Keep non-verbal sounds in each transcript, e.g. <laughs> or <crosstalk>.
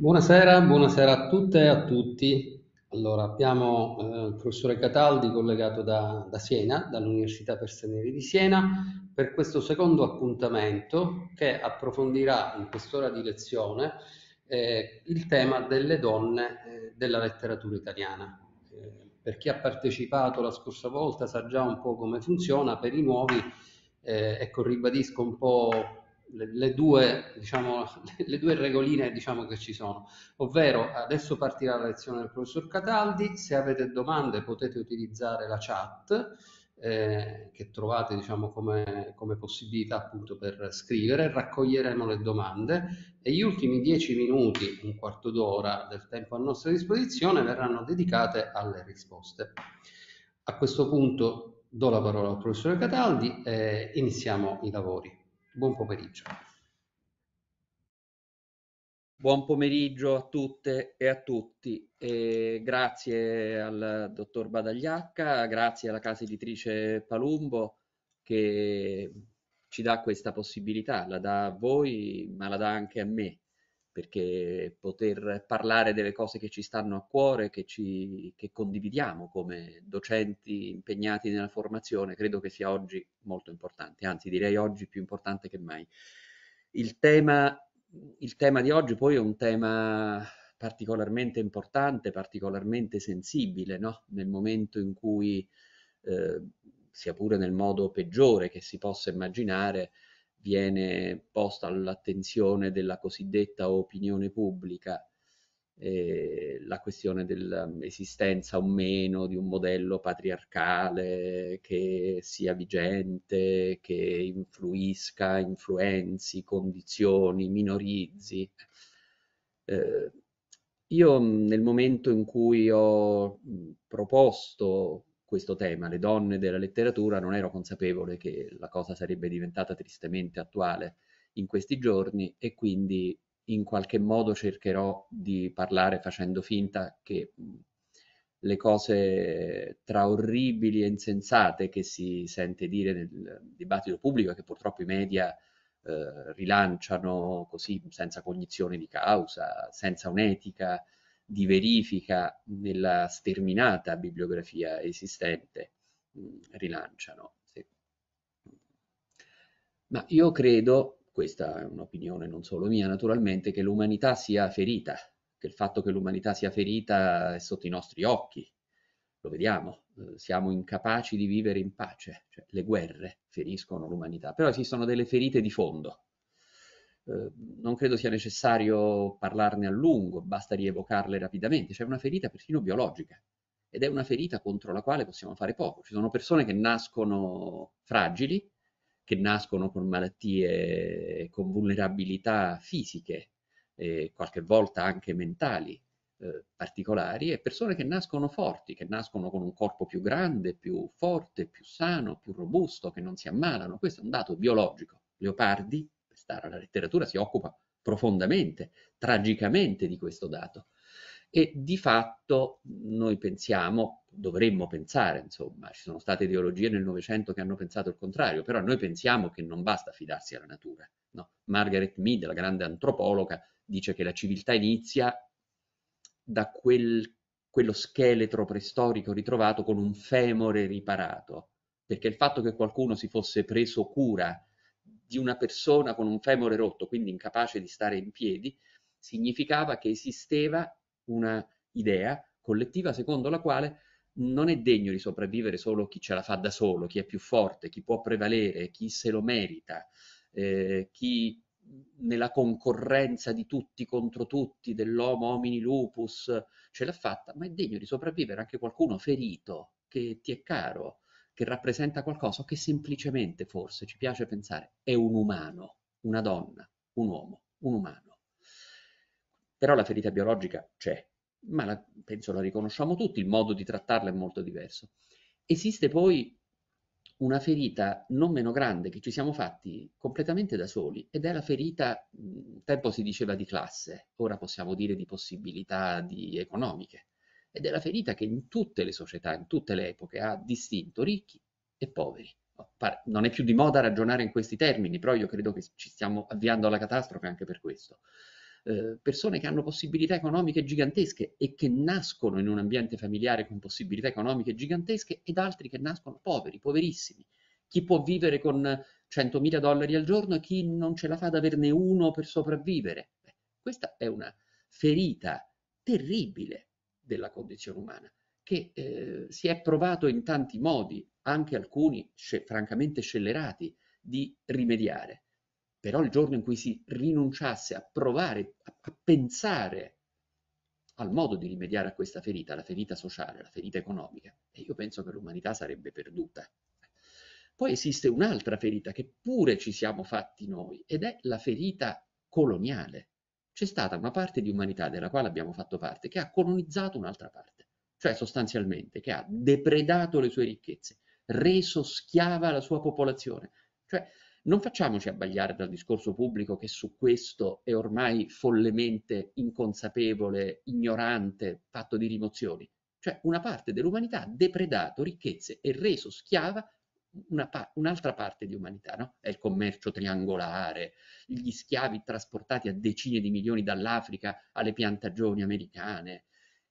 Buonasera, buonasera a tutte e a tutti. Allora, abbiamo eh, il professore Cataldi collegato da, da Siena, dall'Università per Stranieri di Siena, per questo secondo appuntamento che approfondirà in quest'ora di lezione eh, il tema delle donne eh, della letteratura italiana. Eh, per chi ha partecipato la scorsa volta sa già un po' come funziona, per i nuovi, eh, ecco, ribadisco un po' le, le, due, diciamo, <laughs> le, due, regoline diciamo, che ci sono, ovvero adesso partirà la lezione del professor Cataldi, se avete domande potete utilizzare la chat eh, che trovate diciamo, come, come, possibilità appunto per scrivere, raccoglieremo le domande e gli ultimi dieci minuti, un quarto d'ora del tempo a nostra disposizione verranno dedicate alle risposte. A questo punto do la parola al professore Cataldi e iniziamo i lavori. Buon pomeriggio. Buon pomeriggio a tutte e a tutti. E grazie al dottor Badagliacca, grazie alla casa editrice Palumbo che ci dà questa possibilità, la dà a voi ma la dà anche a me perché poter parlare delle cose che ci stanno a cuore, che, ci, che condividiamo come docenti impegnati nella formazione, credo che sia oggi molto importante, anzi direi oggi più importante che mai. Il tema, il tema di oggi poi è un tema particolarmente importante, particolarmente sensibile, no? nel momento in cui, eh, sia pure nel modo peggiore che si possa immaginare, viene posta all'attenzione della cosiddetta opinione pubblica eh, la questione dell'esistenza o meno di un modello patriarcale che sia vigente, che influisca, influenzi, condizioni, minorizzi. Eh, io nel momento in cui ho proposto questo tema, le donne della letteratura, non ero consapevole che la cosa sarebbe diventata tristemente attuale in questi giorni e quindi in qualche modo cercherò di parlare facendo finta che mm, le cose tra orribili e insensate che si sente dire nel dibattito pubblico che purtroppo i media eh, rilanciano così senza cognizione di causa, senza un'etica, di verifica nella sterminata bibliografia esistente mm, rilanciano. Sì. Ma io credo, questa è un'opinione non solo mia naturalmente, che l'umanità sia ferita, che il fatto che l'umanità sia ferita è sotto i nostri occhi, lo vediamo, eh, siamo incapaci di vivere in pace, cioè, le guerre feriscono l'umanità, però esistono delle ferite di fondo, Ehm, non credo sia necessario parlarne a lungo, basta rievocarle rapidamente. C'è una ferita persino biologica ed è una ferita contro la quale possiamo fare poco. Ci sono persone che nascono fragili, che nascono con malattie, con vulnerabilità fisiche, e qualche volta anche mentali eh, particolari, e persone che nascono forti, che nascono con un corpo più grande, più forte, più sano, più robusto, che non si ammalano. Questo è un dato biologico. Leopardi, stare. La letteratura si occupa profondamente, tragicamente di questo dato. E di fatto noi pensiamo, dovremmo pensare, insomma, ci sono state ideologie nel Novecento che hanno pensato il contrario, però noi pensiamo che non basta fidarsi alla natura. No? Margaret Mead, la grande antropologa, dice che la civiltà inizia da quel, quello scheletro preistorico ritrovato con un femore riparato, perché il fatto che qualcuno si fosse preso cura di una persona con un femore rotto, quindi incapace di stare in piedi, significava che esisteva una idea collettiva secondo la quale non è degno di sopravvivere solo chi ce la fa da solo, chi è più forte, chi può prevalere, chi se lo merita, eh, chi nella concorrenza di tutti contro tutti, dell'homo homini lupus, ce l'ha fatta, ma è degno di sopravvivere anche qualcuno ferito, che ti è caro, che rappresenta qualcosa o che semplicemente forse ci piace pensare è un umano, una donna, un uomo, un umano. Però la ferita biologica c'è, ma la, penso la riconosciamo tutti, il modo di trattarla è molto diverso. Esiste poi una ferita non meno grande che ci siamo fatti completamente da soli ed è la ferita, un tempo si diceva di classe, ora possiamo dire di possibilità di economiche ed è la ferita che in tutte le società, in tutte le epoche, ha distinto ricchi e poveri. Oh, non è più di moda ragionare in questi termini, però io credo che ci stiamo avviando alla catastrofe anche per questo. Eh, persone che hanno possibilità economiche gigantesche e che nascono in un ambiente familiare con possibilità economiche gigantesche ed altri che nascono poveri, poverissimi. Chi può vivere con 100.000 dollari al giorno e chi non ce la fa ad averne uno per sopravvivere. Beh, questa è una ferita terribile della condizione umana, che eh, si è provato in tanti modi, anche alcuni francamente scellerati, di rimediare. Però il giorno in cui si rinunciasse a provare, a, a pensare al modo di rimediare a questa ferita, la ferita sociale, la ferita economica, e io penso che l'umanità sarebbe perduta. Poi esiste un'altra ferita che pure ci siamo fatti noi ed è la ferita coloniale, c'è stata una parte di umanità della quale abbiamo fatto parte che ha colonizzato un'altra parte, cioè sostanzialmente che ha depredato le sue ricchezze, reso schiava la sua popolazione. Cioè, non facciamoci abbagliare dal discorso pubblico che su questo è ormai follemente inconsapevole, ignorante, fatto di rimozioni. Cioè una parte dell'umanità ha depredato ricchezze e reso schiava pa- un'altra parte di umanità, no? È il commercio triangolare, gli schiavi trasportati a decine di milioni dall'Africa alle piantagioni americane.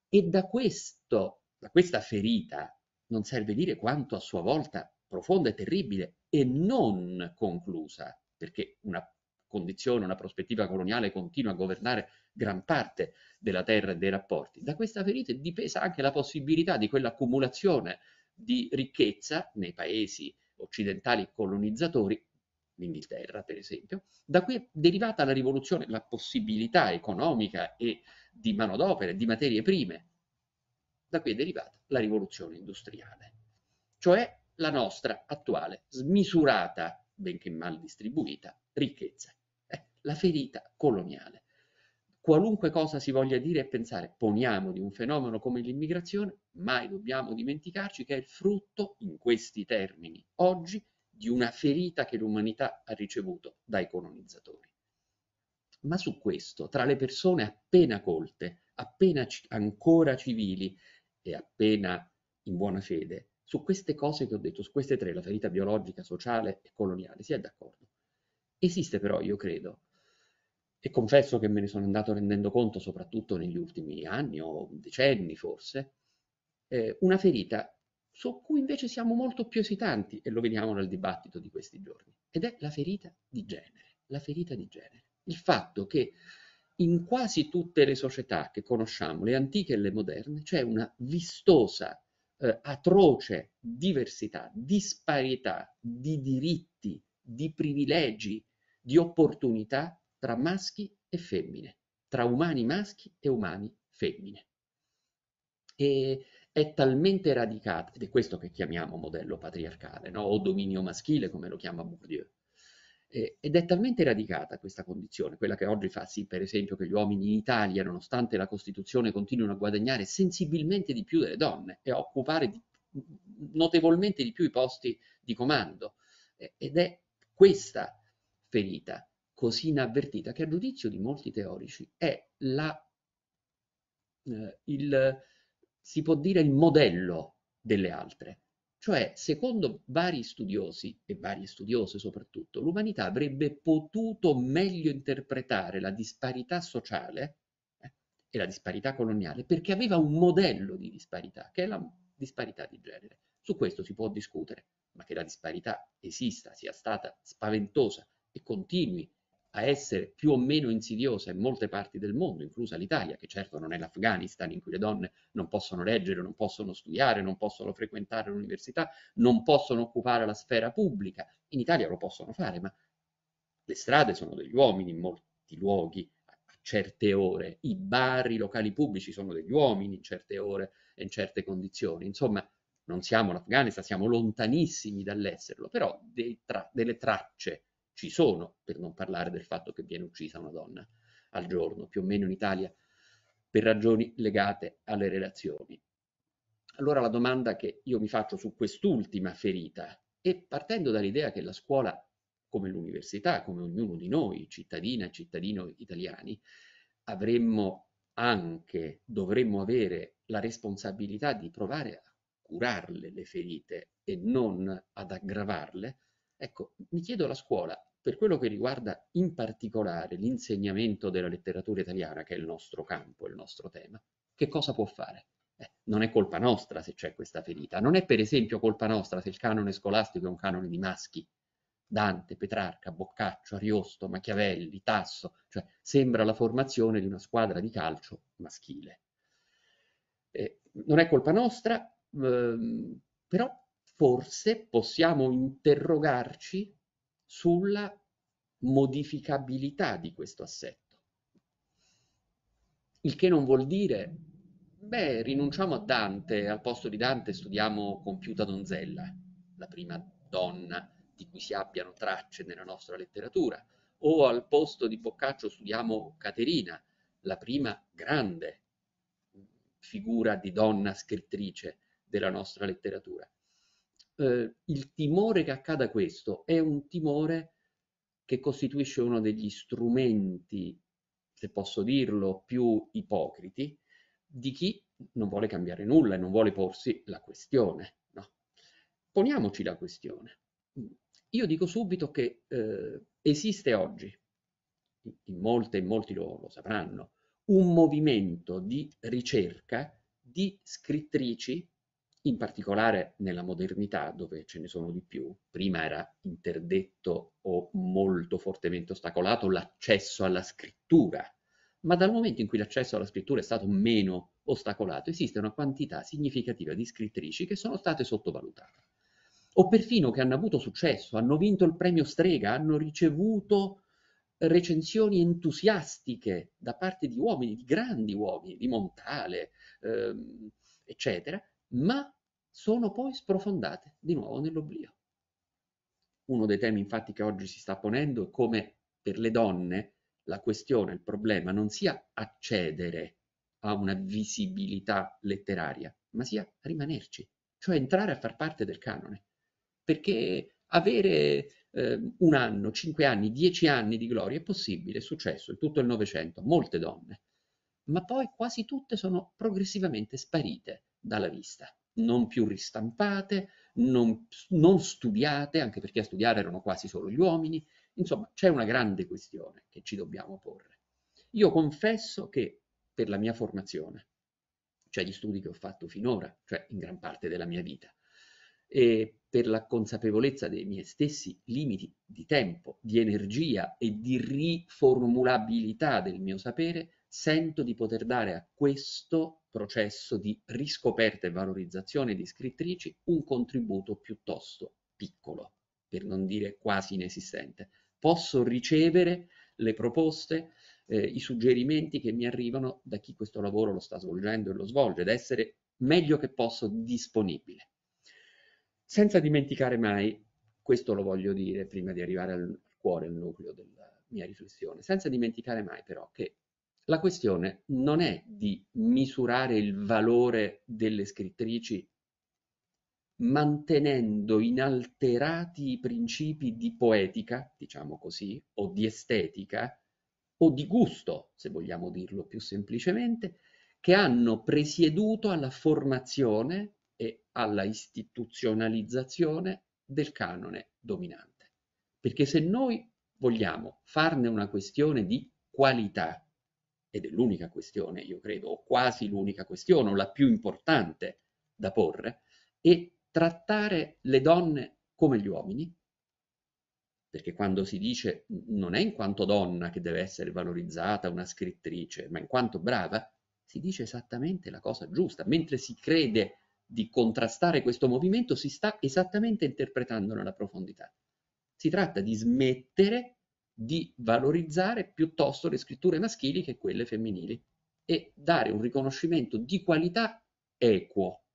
E da, questo, da questa ferita non serve dire quanto a sua volta profonda e terribile e non conclusa, perché una condizione, una prospettiva coloniale continua a governare gran parte della terra e dei rapporti. Da questa ferita è dipesa anche la possibilità di quell'accumulazione di ricchezza nei paesi occidentali colonizzatori, l'Inghilterra per esempio, da cui è derivata la rivoluzione, la possibilità economica e di manodopera, di materie prime, da cui è derivata la rivoluzione industriale, cioè la nostra attuale smisurata, benché mal distribuita, ricchezza, eh, la ferita coloniale qualunque cosa si voglia dire e pensare, poniamo di un fenomeno come l'immigrazione, mai dobbiamo dimenticarci che è il frutto, in questi termini, oggi, di una ferita che l'umanità ha ricevuto dai colonizzatori. Ma su questo, tra le persone appena colte, appena ancora civili e appena in buona fede, su queste cose che ho detto, su queste tre, la ferita biologica, sociale e coloniale, si è d'accordo. Esiste però, io credo, e confesso che me ne sono andato rendendo conto soprattutto negli ultimi anni o decenni forse, eh, una ferita su cui invece siamo molto più esitanti e lo vediamo nel dibattito di questi giorni, ed è la ferita di genere, la ferita di genere, il fatto che in quasi tutte le società che conosciamo, le antiche e le moderne, c'è una vistosa, eh, atroce diversità, disparità di diritti, di privilegi, di opportunità tra maschi e femmine, tra umani maschi e umani femmine. E è talmente radicata, ed è questo che chiamiamo modello patriarcale, no? o dominio maschile come lo chiama Bourdieu, ed è talmente radicata questa condizione, quella che oggi fa sì per esempio che gli uomini in Italia, nonostante la Costituzione, continuino a guadagnare sensibilmente di più delle donne e a occupare di, notevolmente di più i posti di comando. ed è questa ferita così inavvertita che a giudizio di molti teorici è la, eh, il, si può dire il modello delle altre. Cioè, secondo vari studiosi e varie studiose soprattutto, l'umanità avrebbe potuto meglio interpretare la disparità sociale eh, e la disparità coloniale perché aveva un modello di disparità, che è la disparità di genere. Su questo si può discutere, ma che la disparità esista, sia stata spaventosa e continui a essere più o meno insidiosa in molte parti del mondo, inclusa l'Italia, che certo non è l'Afghanistan in cui le donne non possono leggere, non possono studiare, non possono frequentare l'università, non possono occupare la sfera pubblica. In Italia lo possono fare, ma le strade sono degli uomini in molti luoghi a certe ore, i bar, i locali pubblici sono degli uomini in certe ore e in certe condizioni. Insomma, non siamo l'Afghanistan, siamo lontanissimi dall'esserlo, però tra delle tracce ci sono, per non parlare del fatto che viene uccisa una donna al giorno, più o meno in Italia, per ragioni legate alle relazioni. Allora la domanda che io mi faccio su quest'ultima ferita, e partendo dall'idea che la scuola, come l'università, come ognuno di noi, cittadina e cittadino italiani, avremmo anche, dovremmo avere la responsabilità di provare a curarle le ferite e non ad aggravarle, ecco, mi chiedo alla scuola, per quello che riguarda in particolare l'insegnamento della letteratura italiana, che è il nostro campo, il nostro tema, che cosa può fare? Eh, non è colpa nostra se c'è questa ferita, non è per esempio colpa nostra se il canone scolastico è un canone di maschi, Dante, Petrarca, Boccaccio, Ariosto, Machiavelli, Tasso, cioè sembra la formazione di una squadra di calcio maschile. Eh, non è colpa nostra, eh, però forse possiamo interrogarci sulla modificabilità di questo assetto. Il che non vuol dire, beh, rinunciamo a Dante, al posto di Dante studiamo Compiuta Donzella, la prima donna di cui si abbiano tracce nella nostra letteratura, o al posto di Boccaccio studiamo Caterina, la prima grande figura di donna scrittrice della nostra letteratura eh, il timore che accada questo è un timore che costituisce uno degli strumenti, se posso dirlo, più ipocriti di chi non vuole cambiare nulla e non vuole porsi la questione. No. Poniamoci la questione. Io dico subito che eh, esiste oggi, in molte e molti lo, lo sapranno, un movimento di ricerca di scrittrici in particolare nella modernità dove ce ne sono di più, prima era interdetto o molto fortemente ostacolato l'accesso alla scrittura, ma dal momento in cui l'accesso alla scrittura è stato meno ostacolato, esiste una quantità significativa di scrittrici che sono state sottovalutate o perfino che hanno avuto successo, hanno vinto il premio Strega, hanno ricevuto recensioni entusiastiche da parte di uomini, di grandi uomini, di Montale, ehm, eccetera, ma sono poi sprofondate di nuovo nell'oblio. Uno dei temi infatti che oggi si sta ponendo è come per le donne la questione, il problema non sia accedere a una visibilità letteraria, ma sia rimanerci, cioè entrare a far parte del canone. Perché avere eh, un anno, cinque anni, dieci anni di gloria è possibile, è successo in tutto il Novecento, molte donne, ma poi quasi tutte sono progressivamente sparite dalla vista, non più ristampate, non, non studiate, anche perché a studiare erano quasi solo gli uomini. Insomma, c'è una grande questione che ci dobbiamo porre. Io confesso che per la mia formazione, cioè gli studi che ho fatto finora, cioè in gran parte della mia vita, e per la consapevolezza dei miei stessi limiti di tempo, di energia e di riformulabilità del mio sapere, sento di poter dare a questo processo di riscoperta e valorizzazione di scrittrici un contributo piuttosto piccolo, per non dire quasi inesistente. Posso ricevere le proposte, eh, i suggerimenti che mi arrivano da chi questo lavoro lo sta svolgendo e lo svolge, ed essere meglio che posso disponibile. Senza dimenticare mai, questo lo voglio dire prima di arrivare al cuore, al nucleo della mia riflessione, senza dimenticare mai però che la questione non è di misurare il valore delle scrittrici mantenendo inalterati i principi di poetica, diciamo così, o di estetica, o di gusto, se vogliamo dirlo più semplicemente, che hanno presieduto alla formazione e alla istituzionalizzazione del canone dominante. Perché se noi vogliamo farne una questione di qualità, ed è l'unica questione, io credo, o quasi l'unica questione, o la più importante da porre, è trattare le donne come gli uomini, perché quando si dice non è in quanto donna che deve essere valorizzata una scrittrice, ma in quanto brava, si dice esattamente la cosa giusta. Mentre si crede di contrastare questo movimento, si sta esattamente interpretando nella profondità. Si tratta di smettere di valorizzare piuttosto le scritture maschili che quelle femminili e dare un riconoscimento di qualità equo.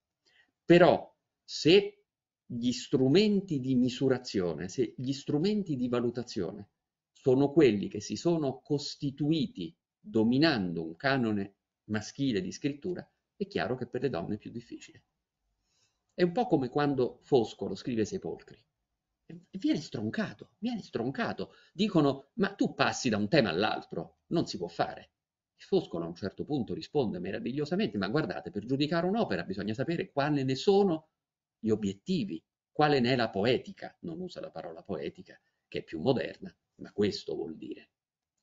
Però se gli strumenti di misurazione, se gli strumenti di valutazione sono quelli che si sono costituiti dominando un canone maschile di scrittura, è chiaro che per le donne è più difficile. È un po' come quando Foscolo scrive Sepolcri viene stroncato, viene stroncato. Dicono, ma tu passi da un tema all'altro, non si può fare. Foscolo a un certo punto risponde meravigliosamente, ma guardate, per giudicare un'opera bisogna sapere quali ne sono gli obiettivi, quale ne è la poetica, non usa la parola poetica, che è più moderna, ma questo vuol dire.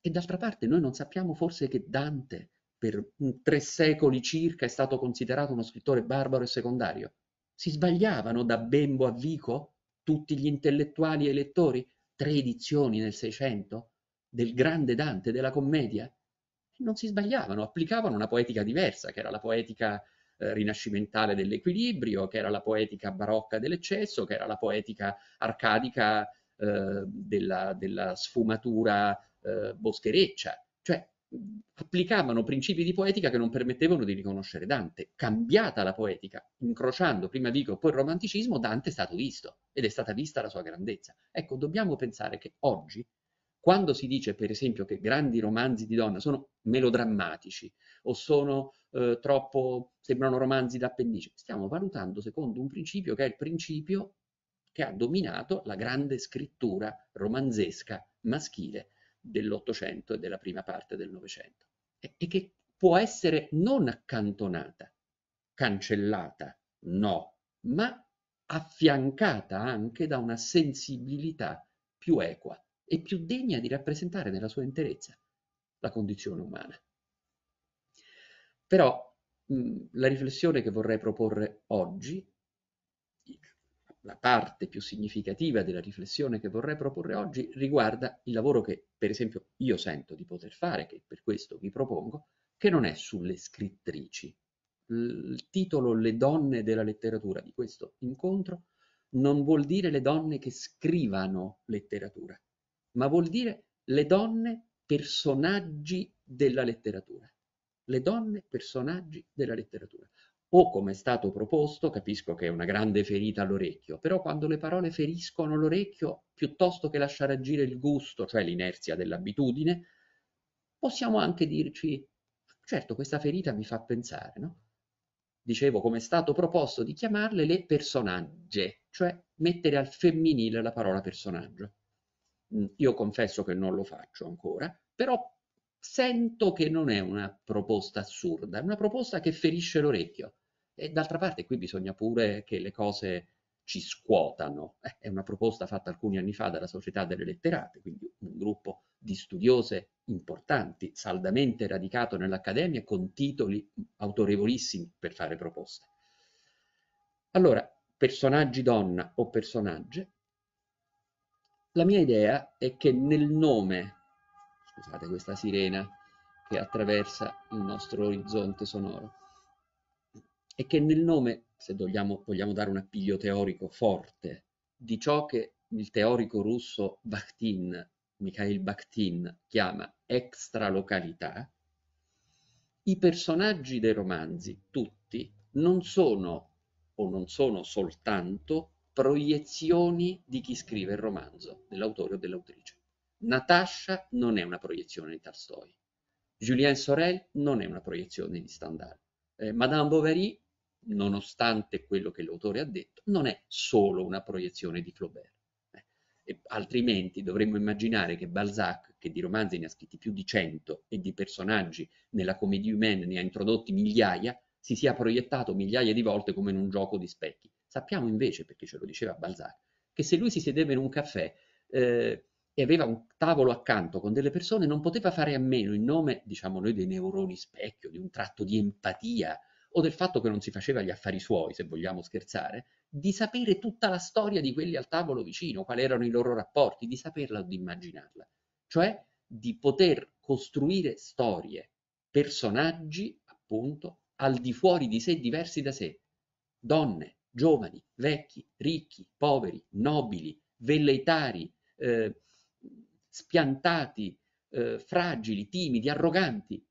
E d'altra parte noi non sappiamo forse che Dante per mm, tre secoli circa è stato considerato uno scrittore barbaro e secondario. Si sbagliavano da Bembo a Vico? tutti gli intellettuali e lettori, tre edizioni nel Seicento del grande Dante, della commedia, non si sbagliavano, applicavano una poetica diversa, che era la poetica eh, rinascimentale dell'equilibrio, che era la poetica barocca dell'eccesso, che era la poetica arcadica eh, della, della, sfumatura eh, boschereccia applicavano principi di poetica che non permettevano di riconoscere Dante. Cambiata la poetica, incrociando prima Vico e poi il romanticismo, Dante è stato visto ed è stata vista la sua grandezza. Ecco, dobbiamo pensare che oggi, quando si dice per esempio che grandi romanzi di donna sono melodrammatici o sono eh, troppo, sembrano romanzi d'appendice, stiamo valutando secondo un principio che è il principio che ha dominato la grande scrittura romanzesca maschile dell'Ottocento e della prima parte del Novecento e che può essere non accantonata, cancellata, no, ma affiancata anche da una sensibilità più equa e più degna di rappresentare nella sua interezza la condizione umana. Però mh, la riflessione che vorrei proporre oggi la parte più significativa della riflessione che vorrei proporre oggi riguarda il lavoro che, per esempio, io sento di poter fare, che per questo vi propongo, che non è sulle scrittrici. Il titolo Le donne della letteratura di questo incontro non vuol dire le donne che scrivano letteratura, ma vuol dire le donne personaggi della letteratura. Le donne personaggi della letteratura o come è stato proposto, capisco che è una grande ferita all'orecchio, però quando le parole feriscono l'orecchio, piuttosto che lasciare agire il gusto, cioè l'inerzia dell'abitudine, possiamo anche dirci, certo questa ferita mi fa pensare, no? Dicevo, come è stato proposto di chiamarle le personagge, cioè mettere al femminile la parola personaggio. Mm, io confesso che non lo faccio ancora, però sento che non è una proposta assurda, è una proposta che ferisce l'orecchio e d'altra parte qui bisogna pure che le cose ci scuotano. Eh, è una proposta fatta alcuni anni fa dalla Società delle Letterate, quindi un gruppo di studiose importanti, saldamente radicato nell'Accademia, con titoli autorevolissimi per fare proposte. Allora, personaggi donna o personaggi, la mia idea è che nel nome, scusate questa sirena che attraversa il nostro orizzonte sonoro, è che nel nome, se vogliamo, vogliamo dare un appiglio teorico forte, di ciò che il teorico russo Bakhtin, Mikhail Bakhtin, chiama extralocalità, i personaggi dei romanzi, tutti, non sono o non sono soltanto proiezioni di chi scrive il romanzo, dell'autore o dell'autrice. Natasha non è una proiezione di Tolstoi. Julien Sorel non è una proiezione di Stendhal. Eh, Madame Bovary nonostante quello che l'autore ha detto, non è solo una proiezione di Flaubert. Eh, altrimenti dovremmo immaginare che Balzac, che di romanzi ne ha scritti più di cento e di personaggi nella Comédie Humaine ne ha introdotti migliaia, si sia proiettato migliaia di volte come in un gioco di specchi. Sappiamo invece, perché ce lo diceva Balzac, che se lui si sedeva in un caffè eh, e aveva un tavolo accanto con delle persone, non poteva fare a meno, in nome, diciamo noi, dei neuroni specchio, di un tratto di empatia o del fatto che non si faceva gli affari suoi, se vogliamo scherzare, di sapere tutta la storia di quelli al tavolo vicino, quali erano i loro rapporti, di saperla o di immaginarla, cioè di poter costruire storie, personaggi, appunto, al di fuori di sé, diversi da sé, donne, giovani, vecchi, ricchi, poveri, nobili, velleitari, eh, spiantati, eh, fragili, timidi, arroganti,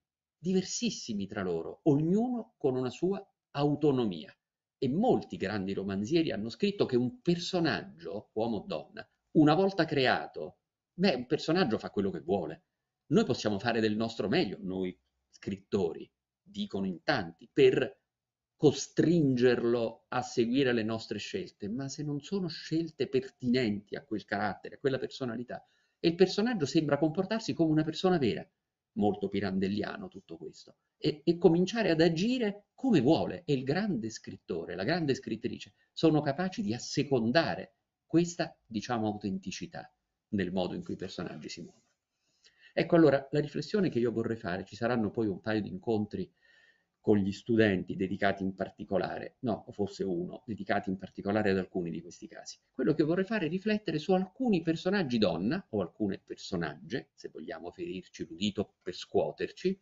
diversissimi tra loro, ognuno con una sua autonomia. E molti grandi romanzieri hanno scritto che un personaggio, uomo o donna, una volta creato, beh, un personaggio fa quello che vuole. Noi possiamo fare del nostro meglio, noi scrittori, dicono in tanti, per costringerlo a seguire le nostre scelte, ma se non sono scelte pertinenti a quel carattere, a quella personalità, e il personaggio sembra comportarsi come una persona vera, molto pirandelliano tutto questo, e, e, cominciare ad agire come vuole. E il grande scrittore, la grande scrittrice, sono capaci di assecondare questa, diciamo, autenticità nel modo in cui i personaggi si muovono. Ecco allora, la riflessione che io vorrei fare, ci saranno poi un paio di incontri con gli studenti dedicati in particolare, no, o forse uno, dedicati in particolare ad alcuni di questi casi. Quello che vorrei fare è riflettere su alcuni personaggi donna, o alcune personagge, se vogliamo ferirci l'udito per scuoterci,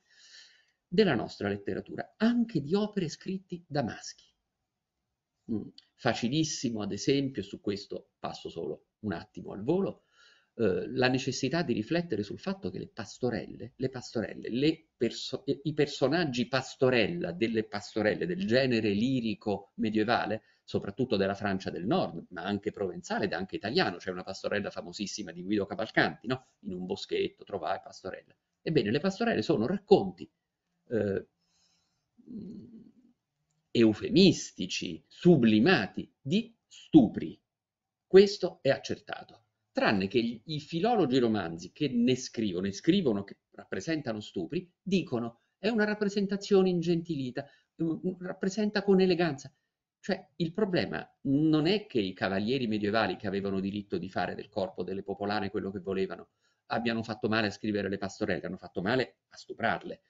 della nostra letteratura, anche di opere scritte da maschi. Mm. Facilissimo, ad esempio, su questo passo solo un attimo al volo, eh, la necessità di riflettere sul fatto che le pastorelle, le pastorelle le perso i personaggi pastorella delle pastorelle, del genere lirico medievale, soprattutto della Francia del Nord, ma anche provenzale ed anche italiano, c'è una pastorella famosissima di Guido Cavalcanti, no? in un boschetto trovai pastorella. Ebbene, le pastorelle sono racconti eh, eufemistici, sublimati di stupri. Questo è accertato tranne che i filologi romanzi che ne scrivono e scrivono che rappresentano stupri, dicono è una rappresentazione ingentilita, rappresenta con eleganza. Cioè il problema non è che i cavalieri medievali che avevano diritto di fare del corpo delle popolane quello che volevano, abbiano fatto male a scrivere le pastorelle, hanno fatto male a stuprarle.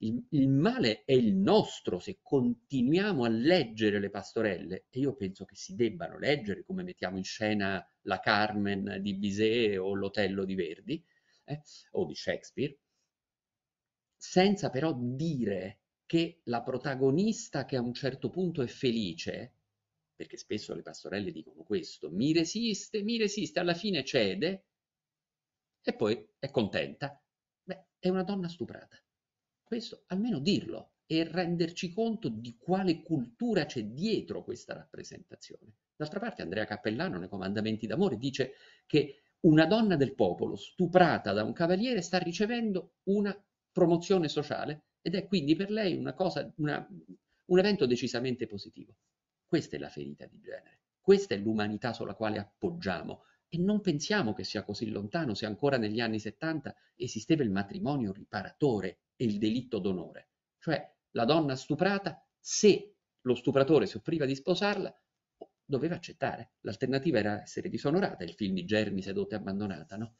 Il, il, male è il nostro se continuiamo a leggere le pastorelle e io penso che si debbano leggere come mettiamo in scena la Carmen di Bizet o l'Otello di Verdi eh, o di Shakespeare, senza però dire che la protagonista che a un certo punto è felice, perché spesso le pastorelle dicono questo, mi resiste, mi resiste, alla fine cede e poi è contenta, beh, è una donna stuprata questo almeno dirlo e renderci conto di quale cultura c'è dietro questa rappresentazione. D'altra parte Andrea Cappellano nei Comandamenti d'amore dice che una donna del popolo stuprata da un cavaliere sta ricevendo una promozione sociale ed è quindi per lei una cosa, una, un evento decisamente positivo. Questa è la ferita di genere, questa è l'umanità sulla quale appoggiamo e non pensiamo che sia così lontano se ancora negli anni 70 esisteva il matrimonio riparatore il delitto d'onore, cioè la donna stuprata, se lo stupratore si offriva di sposarla, doveva accettare. L'alternativa era essere disonorata, il film di Germi e abbandonata, no?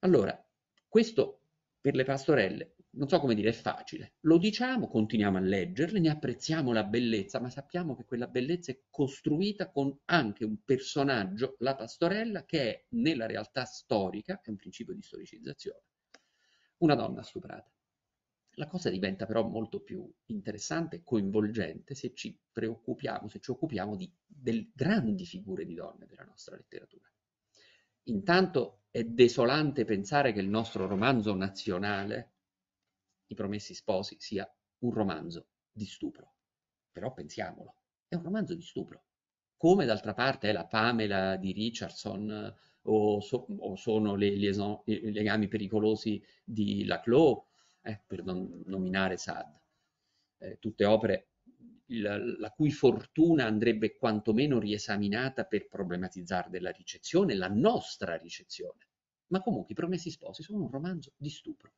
Allora, questo per le pastorelle, non so come dire, è facile. Lo diciamo, continuiamo a leggerle, ne apprezziamo la bellezza, ma sappiamo che quella bellezza è costruita con anche un personaggio, la pastorella, che è nella realtà storica, è un principio di storicizzazione, una donna stuprata. La cosa diventa però molto più interessante e coinvolgente se ci preoccupiamo, se ci occupiamo di grandi figure di donne della nostra letteratura. Intanto è desolante pensare che il nostro romanzo nazionale, I Promessi Sposi, sia un romanzo di stupro. Però pensiamolo, è un romanzo di stupro. Come d'altra parte è la Pamela di Richardson o, so, o sono le, le, i legami pericolosi di Laclos, eh, per non nominare Sad. Eh, tutte opere la, la, cui fortuna andrebbe quantomeno riesaminata per problematizzare la ricezione, la nostra ricezione. Ma comunque i Promessi Sposi sono un romanzo di stupro.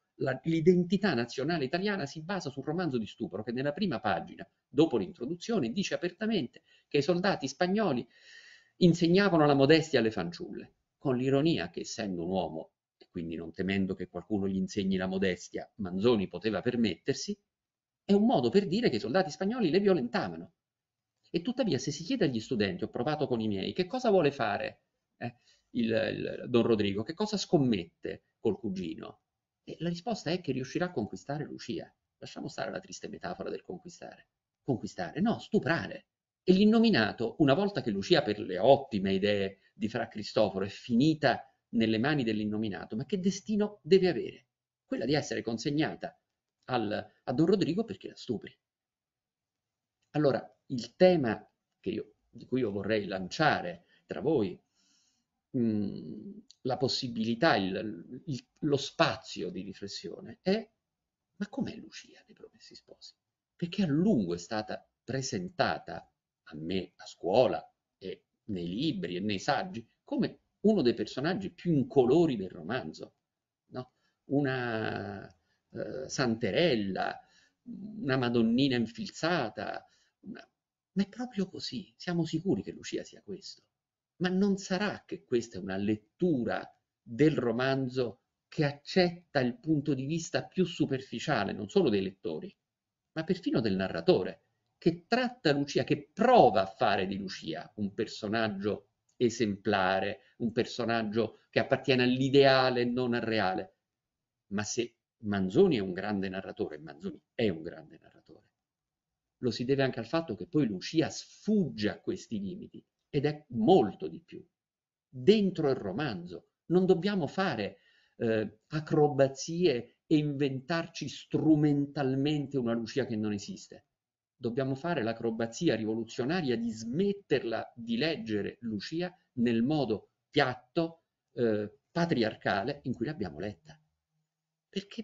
l'identità nazionale italiana si basa sul romanzo di stupro che nella prima pagina, dopo l'introduzione, dice apertamente che i soldati spagnoli insegnavano la modestia alle fanciulle con l'ironia che essendo un uomo, e quindi non temendo che qualcuno gli insegni la modestia, Manzoni poteva permettersi, è un modo per dire che i soldati spagnoli le violentavano. E tuttavia se si chiede agli studenti, ho provato con i miei, che cosa vuole fare eh, il, il Don Rodrigo, che cosa scommette col cugino, e la risposta è che riuscirà a conquistare Lucia. Lasciamo stare la triste metafora del conquistare. Conquistare, no, stuprare. E l'innominato, una volta che Lucia per le ottime idee di Fra Cristoforo è finita nelle mani dell'innominato, ma che destino deve avere? Quella di essere consegnata al, a Don Rodrigo perché la stupri. Allora, il tema io, di cui io vorrei lanciare tra voi, mh, mm, la possibilità, il, il, lo spazio di riflessione è ma com'è Lucia dei Promessi Sposi? Perché a lungo è stata presentata a me a scuola e nei libri e nei saggi, come uno dei personaggi più incolori del romanzo. No? Una eh, santerella, una madonnina infilzata, una... ma è proprio così, siamo sicuri che Lucia sia questo. Ma non sarà che questa è una lettura del romanzo che accetta il punto di vista più superficiale, non solo dei lettori, ma perfino del narratore, che tratta Lucia, che prova a fare di Lucia un personaggio esemplare, un personaggio che appartiene all'ideale e non al reale. Ma se Manzoni è un grande narratore, Manzoni è un grande narratore, lo si deve anche al fatto che poi Lucia sfugge a questi limiti ed è molto di più. Dentro il romanzo non dobbiamo fare eh, acrobazie e inventarci strumentalmente una Lucia che non esiste dobbiamo fare l'acrobazia rivoluzionaria di smetterla di leggere Lucia nel modo piatto, eh, patriarcale in cui l'abbiamo letta. Perché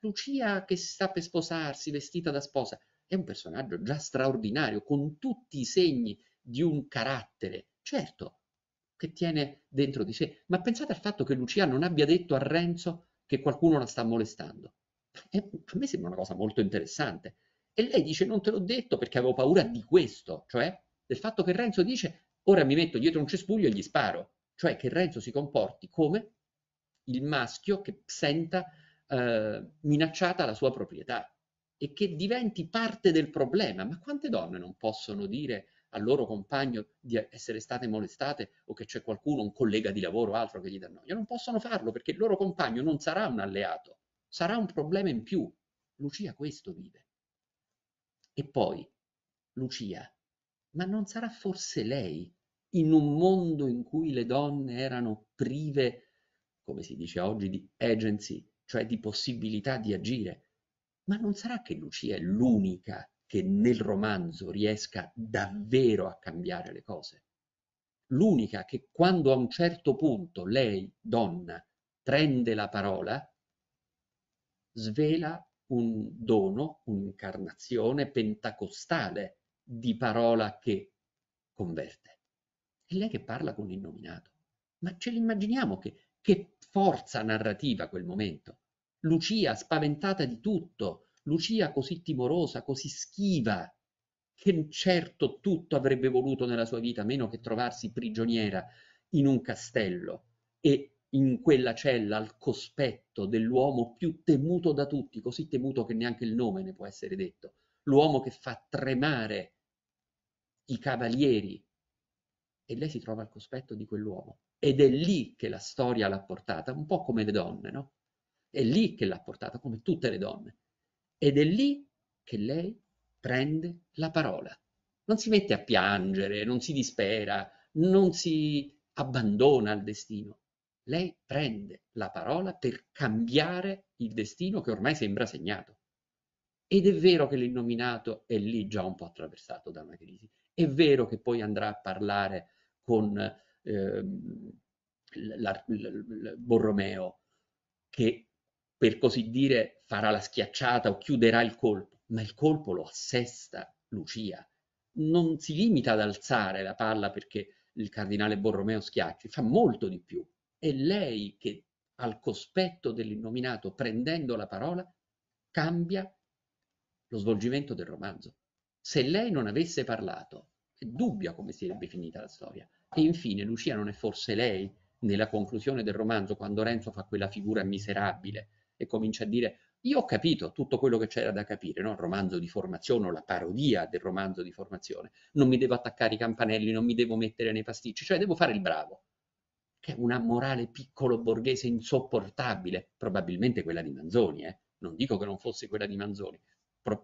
Lucia che sta per sposarsi, vestita da sposa, è un personaggio già straordinario, con tutti i segni di un carattere, certo, che tiene dentro di sé. Ma pensate al fatto che Lucia non abbia detto a Renzo che qualcuno la sta molestando. E a me sembra una cosa molto interessante. E lei dice non te l'ho detto perché avevo paura di questo, cioè del fatto che Renzo dice ora mi metto dietro un cespuglio e gli sparo, cioè che Renzo si comporti come il maschio che senta eh, minacciata la sua proprietà e che diventi parte del problema. Ma quante donne non possono dire al loro compagno di essere state molestate o che c'è qualcuno, un collega di lavoro o altro che gli dà noia? Non possono farlo perché il loro compagno non sarà un alleato, sarà un problema in più. Lucia questo vive. E poi, Lucia, ma non sarà forse lei, in un mondo in cui le donne erano prive, come si dice oggi, di agency, cioè di possibilità di agire, ma non sarà che Lucia è l'unica che nel romanzo riesca davvero a cambiare le cose? L'unica che quando a un certo punto lei, donna, prende la parola, svela un dono, un'incarnazione pentacostale di parola che converte. È lei che parla con l'innominato. Ma ce l'immaginiamo che, che forza narrativa quel momento. Lucia spaventata di tutto, Lucia così timorosa, così schiva, che certo tutto avrebbe voluto nella sua vita, meno che trovarsi prigioniera in un castello e in quella cella al cospetto dell'uomo più temuto da tutti, così temuto che neanche il nome ne può essere detto, l'uomo che fa tremare i cavalieri. E lei si trova al cospetto di quell'uomo. Ed è lì che la storia l'ha portata, un po' come le donne, no? È lì che l'ha portata, come tutte le donne. Ed è lì che lei prende la parola. Non si mette a piangere, non si dispera, non si abbandona al destino lei prende la parola per cambiare il destino che ormai sembra segnato. Ed è vero che l'innominato è lì già un po' attraversato da una crisi, è vero che poi andrà a parlare con eh, Borromeo che per così dire farà la schiacciata o chiuderà il colpo, ma il colpo lo assesta Lucia. Non si limita ad alzare la palla perché il cardinale Borromeo schiacci, fa molto di più è lei che, al cospetto dell'innominato, prendendo la parola, cambia lo svolgimento del romanzo. Se lei non avesse parlato, è dubbia come sarebbe finita la storia. E infine, Lucia non è forse lei, nella conclusione del romanzo, quando Renzo fa quella figura miserabile e comincia a dire io ho capito tutto quello che c'era da capire, no? il romanzo di formazione o la parodia del romanzo di formazione, non mi devo attaccare i campanelli, non mi devo mettere nei pasticci, cioè devo fare il bravo che è una morale piccolo borghese insopportabile, probabilmente quella di Manzoni, eh? non dico che non fosse quella di Manzoni,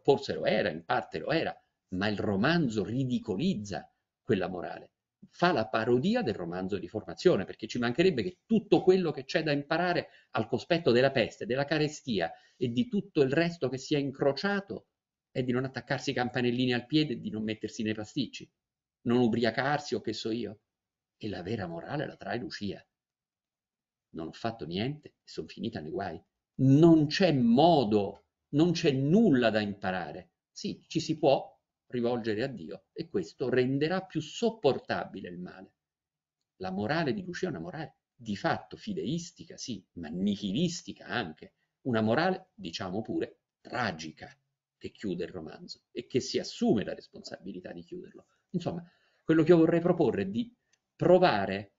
forse lo era, in parte lo era, ma il romanzo ridicolizza quella morale, fa la parodia del romanzo di formazione, perché ci mancherebbe che tutto quello che c'è da imparare al cospetto della peste, della carestia e di tutto il resto che si è incrociato è di non attaccarsi i campanellini al piede e di non mettersi nei pasticci, non ubriacarsi o che so io e la vera morale la trae Lucia. Non ho fatto niente e sono finita nei guai. Non c'è modo, non c'è nulla da imparare. Sì, ci si può rivolgere a Dio e questo renderà più sopportabile il male. La morale di Lucia è una morale di fatto fideistica, sì, ma nichilistica anche, una morale, diciamo pure, tragica che chiude il romanzo e che si assume la responsabilità di chiuderlo. Insomma, quello che io vorrei proporre è di provare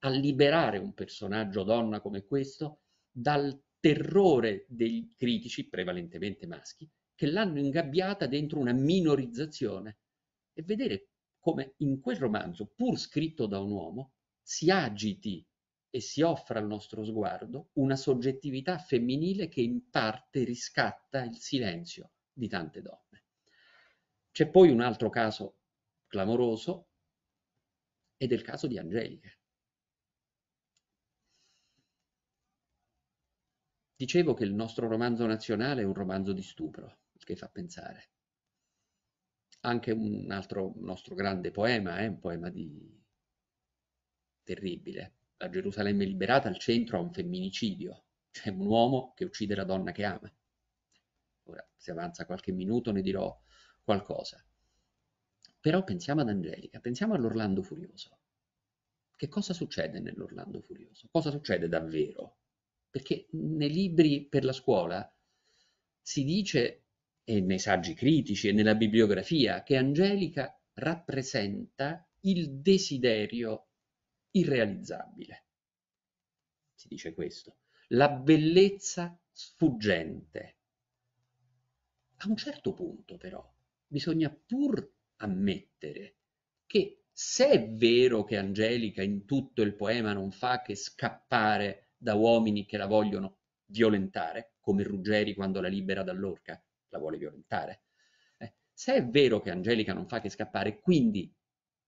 a liberare un personaggio donna come questo dal terrore dei critici, prevalentemente maschi, che l'hanno ingabbiata dentro una minorizzazione e vedere come in quel romanzo, pur scritto da un uomo, si agiti e si offra al nostro sguardo una soggettività femminile che in parte riscatta il silenzio di tante donne. C'è poi un altro caso clamoroso ed è il caso di Angelica. Dicevo che il nostro romanzo nazionale è un romanzo di stupro, che fa pensare. Anche un altro nostro grande poema, è eh, un poema di... terribile. La Gerusalemme liberata al centro ha un femminicidio, cioè un uomo che uccide la donna che ama. Ora, se avanza qualche minuto, ne dirò qualcosa. Però pensiamo ad Angelica, pensiamo all'Orlando Furioso. Che cosa succede nell'Orlando Furioso? Cosa succede davvero? Perché nei libri per la scuola si dice, e nei saggi critici e nella bibliografia, che Angelica rappresenta il desiderio irrealizzabile. Si dice questo. La bellezza sfuggente. A un certo punto però bisogna pur ammettere che se è vero che Angelica in tutto il poema non fa che scappare da uomini che la vogliono violentare, come Ruggeri quando la libera dall'orca, la vuole violentare, eh, se è vero che Angelica non fa che scappare, quindi,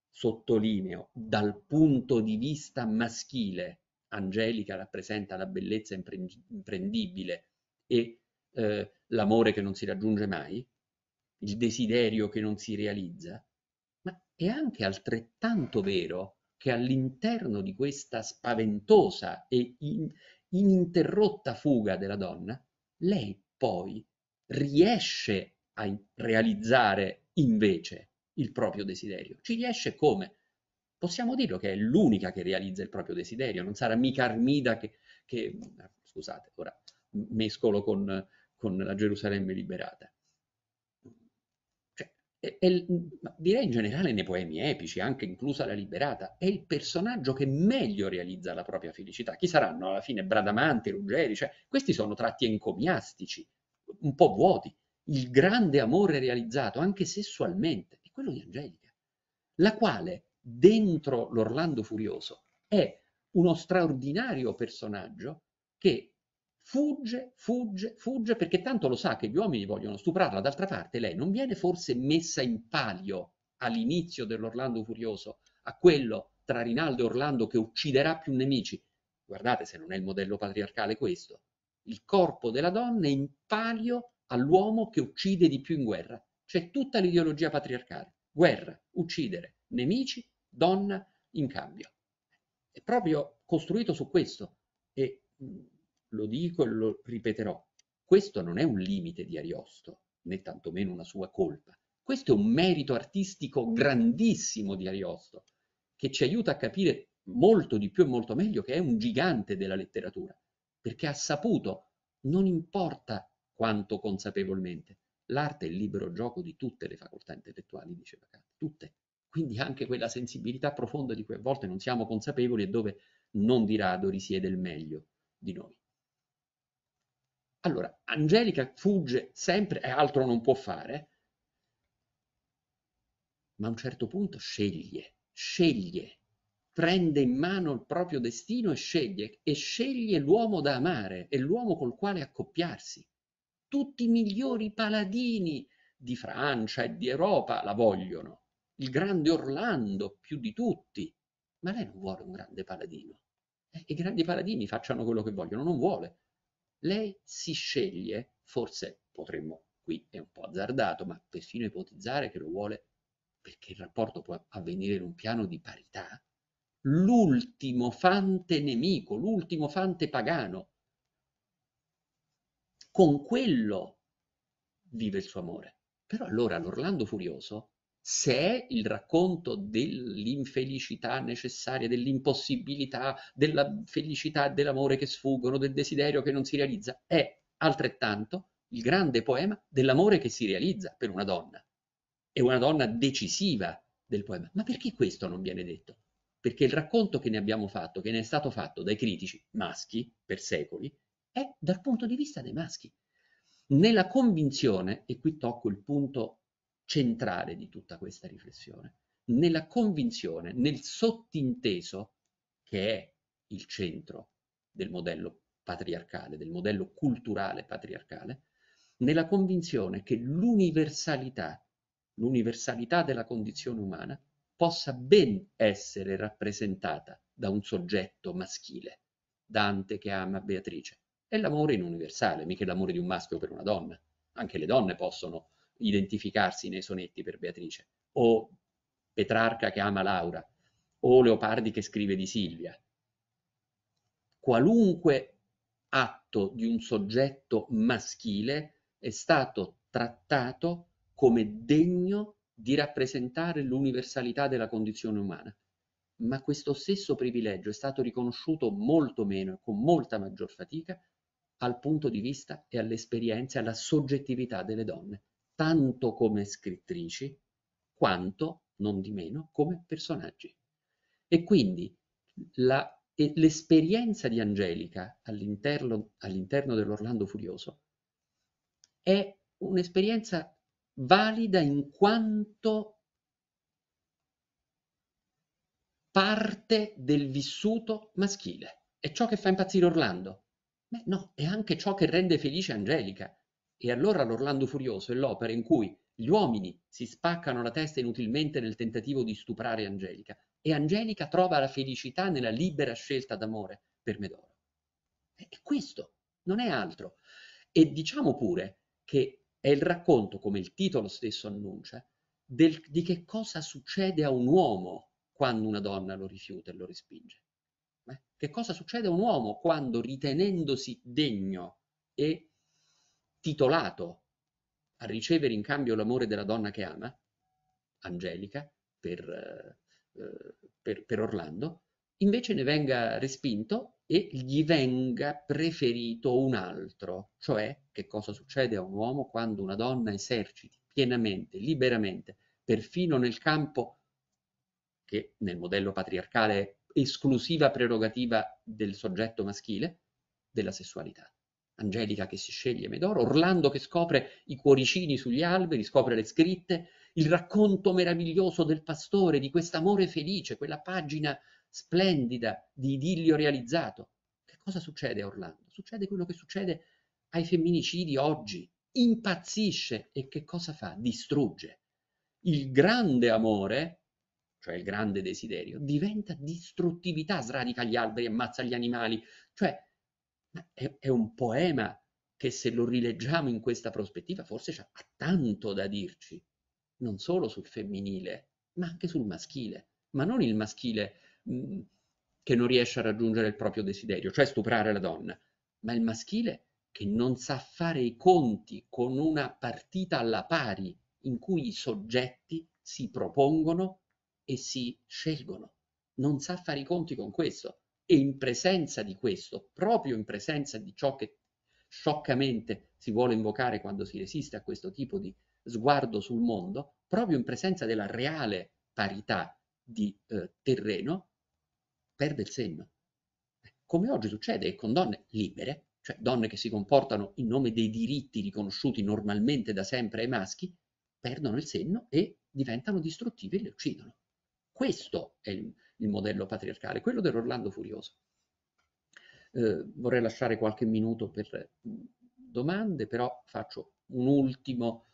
sottolineo, dal punto di vista maschile, Angelica rappresenta la bellezza imprendibile e eh, l'amore che non si raggiunge mai, il desiderio che non si realizza, ma è anche altrettanto vero che all'interno di questa spaventosa e in, ininterrotta fuga della donna, lei poi riesce a realizzare invece il proprio desiderio. Ci riesce come? Possiamo dirlo che è l'unica che realizza il proprio desiderio, non sarà mica Armida che, che scusate, ora mescolo con, con la Gerusalemme liberata e, e, direi in generale nei poemi epici, anche inclusa la liberata, è il personaggio che meglio realizza la propria felicità. Chi saranno alla fine Bradamante, Ruggeri? Cioè, questi sono tratti encomiastici, un po' vuoti. Il grande amore realizzato anche sessualmente è quello di Angelica, la quale dentro l'Orlando Furioso è uno straordinario personaggio che fugge, fugge, fugge, perché tanto lo sa che gli uomini vogliono stuprarla. D'altra parte, lei non viene forse messa in palio all'inizio dell'Orlando Furioso a quello tra Rinaldo e Orlando che ucciderà più nemici. Guardate se non è il modello patriarcale questo. Il corpo della donna è in palio all'uomo che uccide di più in guerra. C'è tutta l'ideologia patriarcale. Guerra, uccidere, nemici, donna in cambio. È proprio costruito su questo. E lo dico e lo ripeterò, questo non è un limite di Ariosto, né tantomeno una sua colpa. Questo è un merito artistico mm. grandissimo di Ariosto, che ci aiuta a capire molto di più e molto meglio che è un gigante della letteratura, perché ha saputo, non importa quanto consapevolmente, l'arte è il libero gioco di tutte le facoltà intellettuali, diceva Kant, tutte. Quindi anche quella sensibilità profonda di cui a volte non siamo consapevoli e dove non di rado risiede il meglio di noi. Allora, Angelica fugge sempre e altro non può fare, ma a un certo punto sceglie, sceglie, prende in mano il proprio destino e sceglie, e sceglie l'uomo da amare e l'uomo col quale accoppiarsi. Tutti i migliori paladini di Francia e di Europa la vogliono, il grande Orlando più di tutti, ma lei non vuole un grande paladino. Eh, I grandi paladini facciano quello che vogliono, non vuole lei si sceglie, forse potremmo, qui è un po' azzardato, ma persino ipotizzare che lo vuole perché il rapporto può avvenire in un piano di parità, l'ultimo fante nemico, l'ultimo fante pagano. Con quello vive il suo amore. Però allora l'Orlando furioso se è il racconto dell'infelicità necessaria, dell'impossibilità, della felicità, dell'amore che sfuggono, del desiderio che non si realizza, è altrettanto il grande poema dell'amore che si realizza per una donna. È una donna decisiva del poema. Ma perché questo non viene detto? Perché il racconto che ne abbiamo fatto, che ne è stato fatto dai critici maschi per secoli, è dal punto di vista dei maschi. Nella convinzione, e qui tocco il punto centrale di tutta questa riflessione, nella convinzione, nel sottinteso che è il centro del modello patriarcale, del modello culturale patriarcale, nella convinzione che l'universalità, l'universalità della condizione umana possa ben essere rappresentata da un soggetto maschile, Dante che ama Beatrice. È l'amore in universale, mica l'amore di un maschio per una donna. Anche le donne possono identificarsi nei sonetti per Beatrice, o Petrarca che ama Laura, o Leopardi che scrive di Silvia. Qualunque atto di un soggetto maschile è stato trattato come degno di rappresentare l'universalità della condizione umana. Ma questo stesso privilegio è stato riconosciuto molto meno e con molta maggior fatica al punto di vista e all'esperienza e alla soggettività delle donne tanto come scrittrici quanto, non di meno, come personaggi. E quindi l'esperienza di Angelica all'interno, all'interno dell'Orlando Furioso è un'esperienza valida in quanto parte del vissuto maschile. È ciò che fa impazzire Orlando. Beh, no, è anche ciò che rende felice Angelica. E allora l'Orlando Furioso è l'opera in cui gli uomini si spaccano la testa inutilmente nel tentativo di stuprare Angelica e Angelica trova la felicità nella libera scelta d'amore per Medoro. E questo non è altro. E diciamo pure che è il racconto, come il titolo stesso annuncia, del, di che cosa succede a un uomo quando una donna lo rifiuta e lo respinge. Eh? Che cosa succede a un uomo quando ritenendosi degno e titolato a ricevere in cambio l'amore della donna che ama, Angelica, per, eh, eh, per, per Orlando, invece ne venga respinto e gli venga preferito un altro, cioè che cosa succede a un uomo quando una donna eserciti pienamente, liberamente, perfino nel campo che nel modello patriarcale è esclusiva prerogativa del soggetto maschile, della sessualità. Angelica che si sceglie Medoro, Orlando che scopre i cuoricini sugli alberi, scopre le scritte, il racconto meraviglioso del pastore, di quest'amore felice, quella pagina splendida di idillio realizzato. Che cosa succede a Orlando? Succede quello che succede ai femminicidi oggi. Impazzisce e che cosa fa? Distrugge. Il grande amore, cioè il grande desiderio, diventa distruttività, sradica gli alberi, ammazza gli animali, cioè è, è un poema che se lo rileggiamo in questa prospettiva forse ha tanto da dirci, non solo sul femminile, ma anche sul maschile, ma non il maschile mh, mm, che non riesce a raggiungere il proprio desiderio, cioè stuprare la donna, ma il maschile che non sa fare i conti con una partita alla pari in cui i soggetti si propongono e si scelgono. Non sa fare i conti con questo. E in presenza di questo, proprio in presenza di ciò che scioccamente si vuole invocare quando si resiste a questo tipo di sguardo sul mondo, proprio in presenza della reale parità di eh, terreno, perde il senno. Eh, come oggi succede con donne libere, cioè donne che si comportano in nome dei diritti riconosciuti normalmente da sempre ai maschi, perdono il senno e diventano distruttive e le uccidono. Questo è il, il modello patriarcale, quello dell'Orlando Furioso. Eh, vorrei lasciare qualche minuto per mm, domande, però faccio un ultimo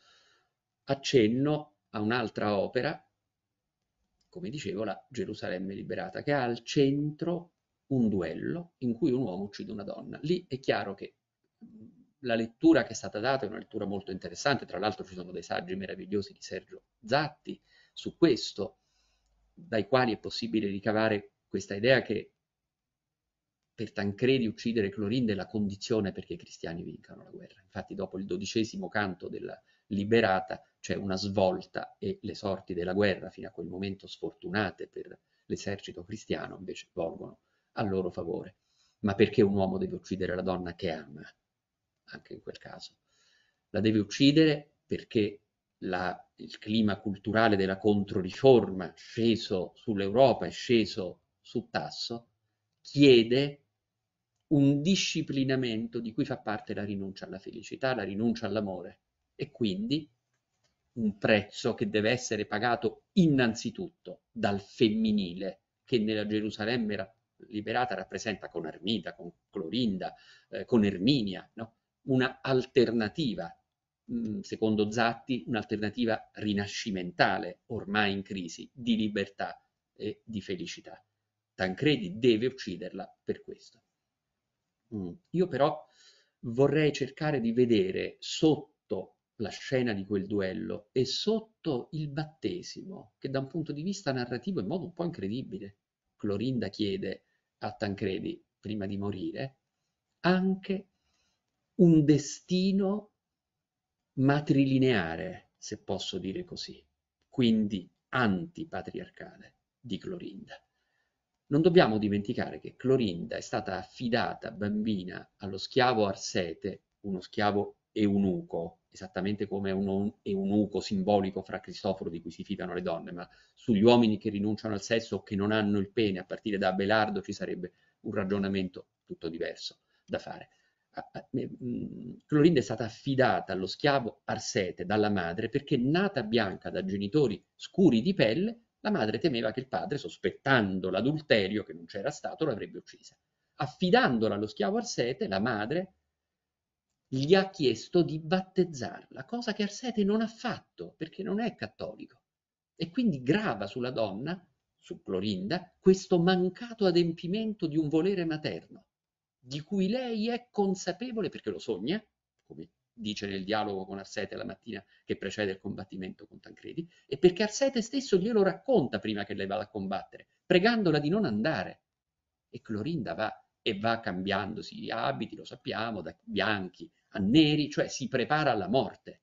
accenno a un'altra opera, come dicevo, la Gerusalemme liberata, che ha al centro un duello in cui un uomo uccide una donna. Lì è chiaro che mm, la lettura che è stata data è una lettura molto interessante, tra l'altro ci sono dei saggi meravigliosi di Sergio Zatti su questo, dai quali è possibile ricavare questa idea che per Tancredi uccidere Clorinde è la condizione perché i cristiani vincano la guerra. Infatti dopo il dodicesimo canto della Liberata c'è una svolta e le sorti della guerra, fino a quel momento sfortunate per l'esercito cristiano, invece volgono a loro favore. Ma perché un uomo deve uccidere la donna che ama? Anche in quel caso. La deve uccidere perché la, il clima culturale della controriforma sceso sull'Europa e sceso su Tasso, chiede un disciplinamento di cui fa parte la rinuncia alla felicità, la rinuncia all'amore e quindi un prezzo che deve essere pagato innanzitutto dal femminile che nella Gerusalemme liberata rappresenta con Armida, con Clorinda, eh, con Erminia, no? una alternativa Mm, secondo Zatti, un'alternativa rinascimentale, ormai in crisi, di libertà e di felicità. Tancredi deve ucciderla per questo. Mm. Io però vorrei cercare di vedere sotto la scena di quel duello e sotto il battesimo, che da un punto di vista narrativo è in modo un po' incredibile. Clorinda chiede a Tancredi, prima di morire, anche un destino matrilineare, se posso dire così, quindi antipatriarcale di Clorinda. Non dobbiamo dimenticare che Clorinda è stata affidata bambina allo schiavo Arsete, uno schiavo eunuco, esattamente come un eunuco simbolico fra Cristoforo di cui si fidano le donne, ma sugli uomini che rinunciano al sesso o che non hanno il pene, a partire da Abelardo ci sarebbe un ragionamento tutto diverso da fare. Clorinda è stata affidata allo schiavo Arsete dalla madre perché nata bianca da genitori scuri di pelle, la madre temeva che il padre, sospettando l'adulterio che non c'era stato, l'avrebbe uccisa. Affidandola allo schiavo Arsete, la madre gli ha chiesto di battezzarla, cosa che Arsete non ha fatto perché non è cattolico. E quindi grava sulla donna, su Clorinda, questo mancato adempimento di un volere materno di cui lei è consapevole perché lo sogna, come dice nel dialogo con Arsete la mattina che precede il combattimento con Tancredi, e perché Arsete stesso glielo racconta prima che lei vada a combattere, pregandola di non andare. E Clorinda va e va cambiandosi gli abiti, lo sappiamo, da bianchi a neri, cioè si prepara alla morte.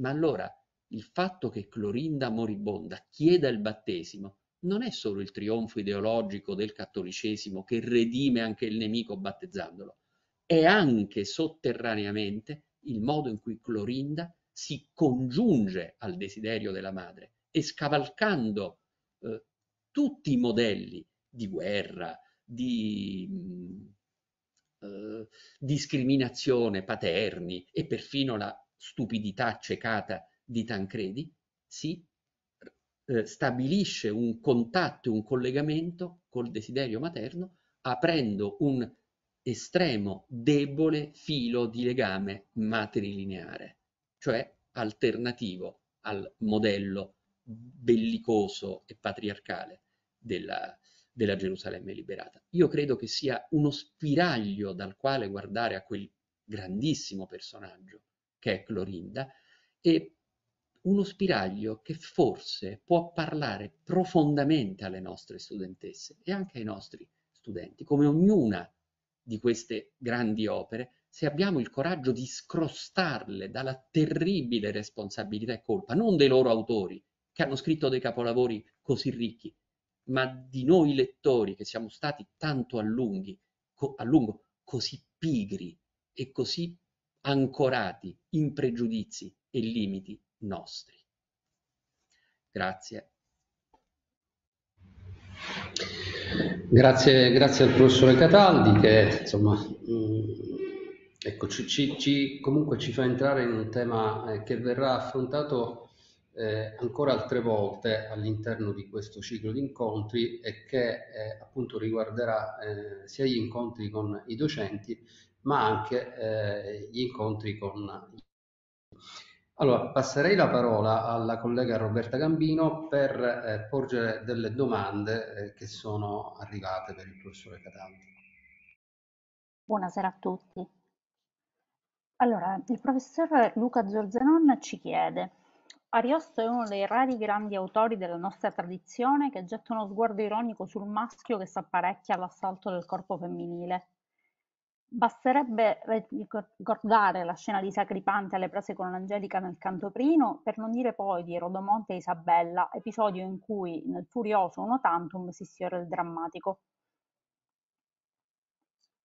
Ma allora il fatto che Clorinda moribonda chieda il battesimo non è solo il trionfo ideologico del cattolicesimo che redime anche il nemico battezzandolo, è anche sotterraneamente il modo in cui Clorinda si congiunge al desiderio della madre e scavalcando eh, tutti i modelli di guerra, di mh, mm, eh, discriminazione paterni e perfino la stupidità accecata di Tancredi, si eh, stabilisce un contatto, un collegamento col desiderio materno, aprendo un estremo, debole filo di legame matrilineare, cioè alternativo al modello bellicoso e patriarcale della, della Gerusalemme liberata. Io credo che sia uno spiraglio dal quale guardare a quel grandissimo personaggio che è Clorinda e uno spiraglio che forse può parlare profondamente alle nostre studentesse e anche ai nostri studenti, come ognuna di queste grandi opere, se abbiamo il coraggio di scrostarle dalla terribile responsabilità e colpa, non dei loro autori, che hanno scritto dei capolavori così ricchi, ma di noi lettori che siamo stati tanto a, lunghi, co- a lungo così pigri e così ancorati in pregiudizi e limiti nostri. Grazie. Grazie, grazie al professore Cataldi che insomma, mh, mm, ecco, ci, ci, ci, comunque ci fa entrare in un tema eh, che verrà affrontato eh, ancora altre volte all'interno di questo ciclo di incontri e che eh, appunto riguarderà eh, sia gli incontri con i docenti ma anche eh, gli incontri con allora, passerei la parola alla collega Roberta Gambino per eh, porgere delle domande eh, che sono arrivate per il professore Cataldi. Buonasera a tutti. Allora, il professor Luca Zorzenon ci chiede Ariosto è uno dei rari grandi autori della nostra tradizione che getta uno sguardo ironico sul maschio che si apparecchia all'assalto del corpo femminile. Basterebbe ricordare la scena di Sacripante alle prese con Angelica nel cantoprino, per non dire poi di Rodomonte e Isabella, episodio in cui nel furioso uno tantum si sfiora il drammatico.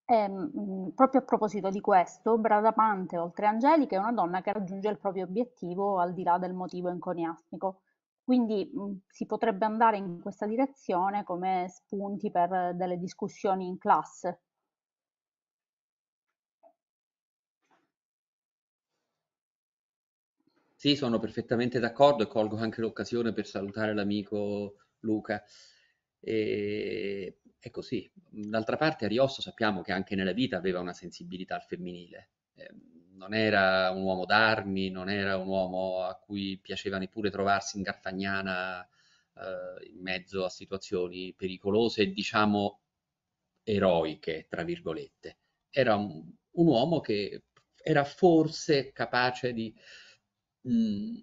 E, ehm, mh, proprio a proposito di questo, Bradamante, oltre Angelica, è una donna che raggiunge il proprio obiettivo al di là del motivo inconiastico. Quindi mh, si potrebbe andare in questa direzione come spunti per delle discussioni in classe, Sì, sono perfettamente d'accordo e colgo anche l'occasione per salutare l'amico Luca. E... È così. D'altra parte Ariosto sappiamo che anche nella vita aveva una sensibilità al femminile. Eh, non era un uomo d'armi, non era un uomo a cui piaceva neppure trovarsi in Garfagnana eh, in mezzo a situazioni pericolose e diciamo eroiche, tra virgolette. Era un, un uomo che era forse capace di Mm,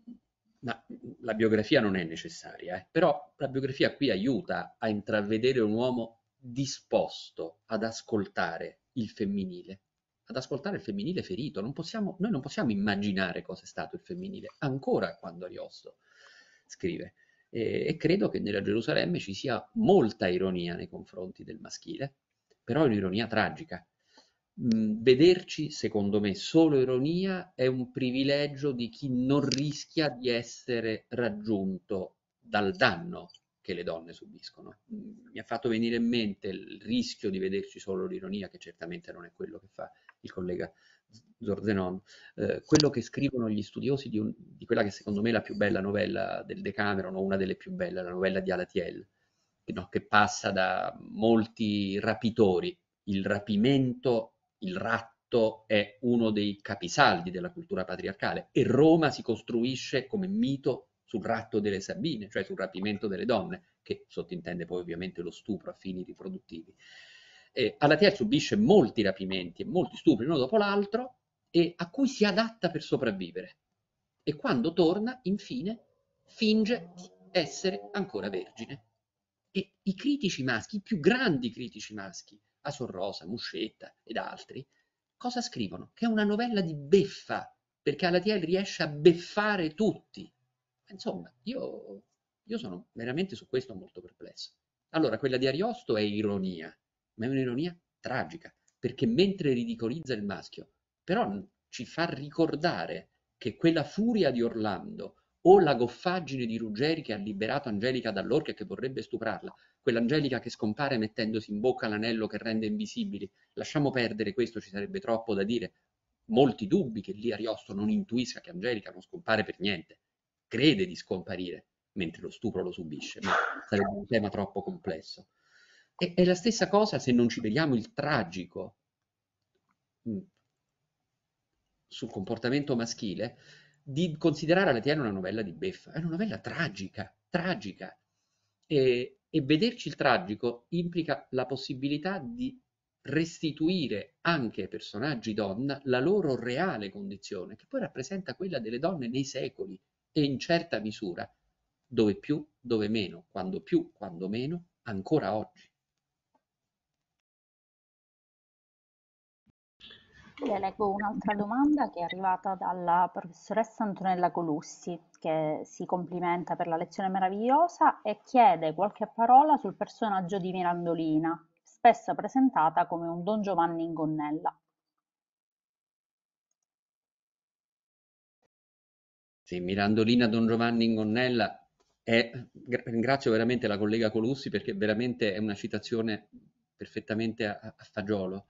la, la, biografia non è necessaria, eh? però la biografia qui aiuta a intravedere un uomo disposto ad ascoltare il femminile, ad ascoltare il femminile ferito. Non possiamo, noi non possiamo immaginare cosa è stato il femminile, ancora quando Ariosto scrive. E, e credo che nella Gerusalemme ci sia molta ironia nei confronti del maschile, però è un'ironia tragica, vederci, secondo me, solo ironia è un privilegio di chi non rischia di essere raggiunto dal danno che le donne subiscono. Mi ha fatto venire in mente il rischio di vederci solo l'ironia, che certamente non è quello che fa il collega Zorzenon, eh, quello che scrivono gli studiosi di, un, di, quella che secondo me è la più bella novella del Decameron, o una delle più belle, la novella di Alatiel, che, no, che passa da molti rapitori, il rapimento il ratto è uno dei capisaldi della cultura patriarcale e Roma si costruisce come mito sul ratto delle Sabine, cioè sul rapimento delle donne, che sottintende poi ovviamente lo stupro a fini riproduttivi. Eh, Alatea subisce molti rapimenti e molti stupri uno dopo l'altro e a cui si adatta per sopravvivere. E quando torna, infine, finge di essere ancora vergine. E i critici maschi, i più grandi critici maschi a Sorrosa, Muscetta ed altri, cosa scrivono? Che è una novella di beffa, perché Alatiel riesce a beffare tutti. Insomma, io, io sono veramente su questo molto perplesso. Allora, quella di Ariosto è ironia, ma è un'ironia tragica, perché mentre ridicolizza il maschio, però ci fa ricordare che quella furia di Orlando o la goffaggine di Ruggeri che ha liberato Angelica dall'orca e che vorrebbe stuprarla, quell'Angelica che scompare mettendosi in bocca l'anello che rende invisibili. Lasciamo perdere questo, ci sarebbe troppo da dire. Molti dubbi che lì Ariosto non intuisca che Angelica non scompare per niente. Crede di scomparire, mentre lo stupro lo subisce, ma sarebbe un tema troppo complesso. E è la stessa cosa se non ci vediamo il tragico mm, sul comportamento maschile, di considerare Alatiano una novella di beffa, è una novella tragica, tragica. E, e vederci il tragico implica la possibilità di restituire anche ai personaggi donna la loro reale condizione, che poi rappresenta quella delle donne nei secoli e in certa misura, dove più, dove meno, quando più, quando meno, ancora oggi. Le leggo un'altra domanda che è arrivata dalla professoressa Antonella Colussi, che si complimenta per la lezione meravigliosa e chiede qualche parola sul personaggio di Mirandolina, spesso presentata come un Don Giovanni in gonnella. Sì, Mirandolina Don Giovanni in gonnella è, ringrazio veramente la collega Colussi perché veramente è una citazione perfettamente a, a fagiolo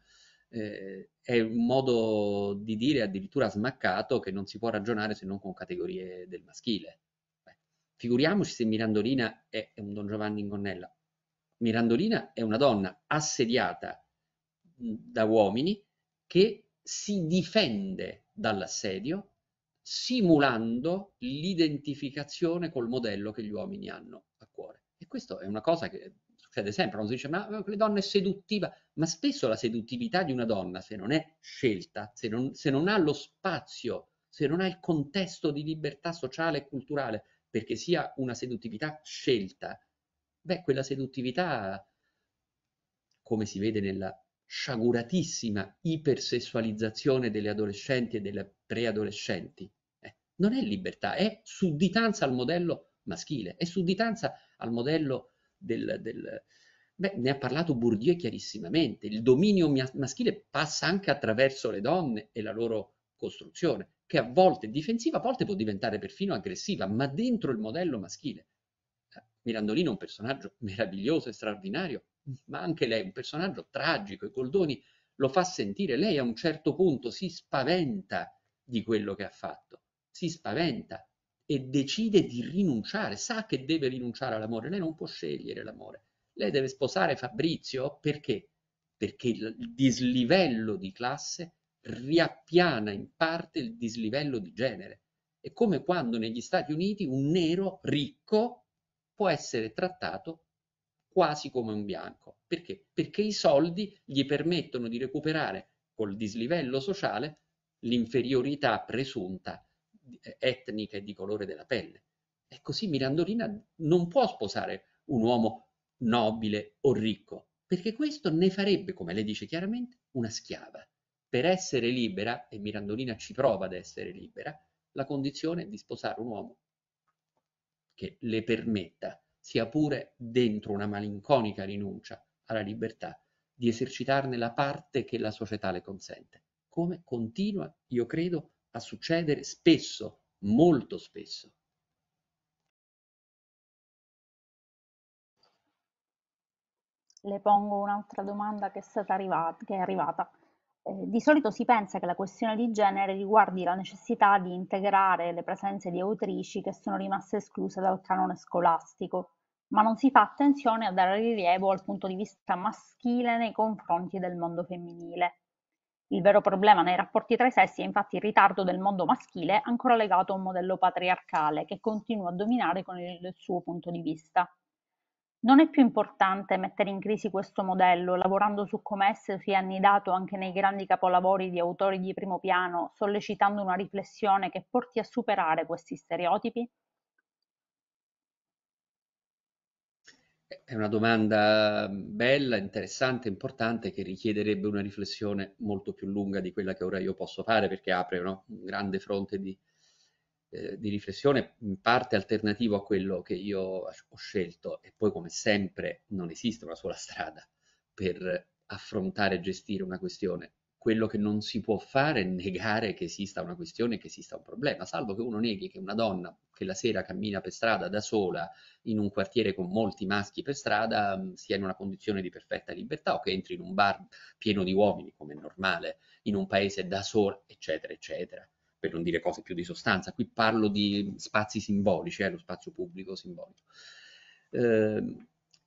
eh, è un modo di dire addirittura smaccato che non si può ragionare se non con categorie del maschile. Beh, figuriamoci se Mirandolina è, è un Don Giovanni in gonnella. Mirandolina è una donna assediata da uomini che si difende dall'assedio simulando l'identificazione col modello che gli uomini hanno a cuore. E questa è una cosa che succede cioè, sempre, non si dice ma le donne è seduttiva, ma spesso la seduttività di una donna, se non è scelta, se non, se non ha lo spazio, se non ha il contesto di libertà sociale e culturale, perché sia una seduttività scelta, beh, quella seduttività, come si vede nella sciaguratissima ipersessualizzazione delle adolescenti e delle preadolescenti, eh, non è libertà, è sudditanza al modello maschile, è sudditanza al modello del, del Beh, ne ha parlato Bourdieu chiarissimamente, il dominio maschile passa anche attraverso le donne e la loro costruzione, che a volte è difensiva, a volte può diventare perfino aggressiva, ma dentro il modello maschile. Eh, Mirandolino è un personaggio meraviglioso e straordinario, ma anche lei è un personaggio tragico e Goldoni lo fa sentire, lei a un certo punto si spaventa di quello che ha fatto, si spaventa e decide di rinunciare, sa che deve rinunciare all'amore, lei non può scegliere l'amore, lei deve sposare Fabrizio perché? Perché il dislivello di classe riappiana in parte il dislivello di genere. È come quando negli Stati Uniti un nero ricco può essere trattato quasi come un bianco. Perché? Perché i soldi gli permettono di recuperare col dislivello sociale l'inferiorità presunta eh, etnica e di colore della pelle. E così Mirandolina non può sposare un uomo nobile o ricco, perché questo ne farebbe, come lei dice chiaramente, una schiava. Per essere libera, e Mirandolina ci prova ad essere libera, la condizione è di sposare un uomo che le permetta, sia pure dentro una malinconica rinuncia alla libertà, di esercitarne la parte che la società le consente. Come continua, io credo, a succedere spesso, molto spesso. Le pongo un'altra domanda che è, stata arrivata, che è arrivata. Eh, di solito si pensa che la questione di genere riguardi la necessità di integrare le presenze di autrici che sono rimaste escluse dal canone scolastico, ma non si fa attenzione a dare rilievo al punto di vista maschile nei confronti del mondo femminile. Il vero problema nei rapporti tra i sessi è infatti il ritardo del mondo maschile, ancora legato a un modello patriarcale che continua a dominare con il suo punto di vista. Non è più importante mettere in crisi questo modello, lavorando su come esso sia annidato anche nei grandi capolavori di autori di primo piano, sollecitando una riflessione che porti a superare questi stereotipi? È una domanda bella, interessante, importante che richiederebbe una riflessione molto più lunga di quella che ora io posso fare perché apre no? un grande fronte di, eh, di, riflessione, in parte alternativo a quello che io ho scelto e poi come sempre non esiste una sola strada per affrontare e gestire una questione. Quello che non si può fare è negare che esista una questione, che esista un problema, salvo che uno neghi che una donna che la sera cammina per strada da sola in un quartiere con molti maschi per strada mm, sia in una condizione di perfetta libertà o che entri in un bar pieno di uomini, come è normale, in un paese da sola, eccetera, eccetera, per non dire cose più di sostanza. Qui parlo di spazi simbolici, eh, lo spazio pubblico simbolico. Eh,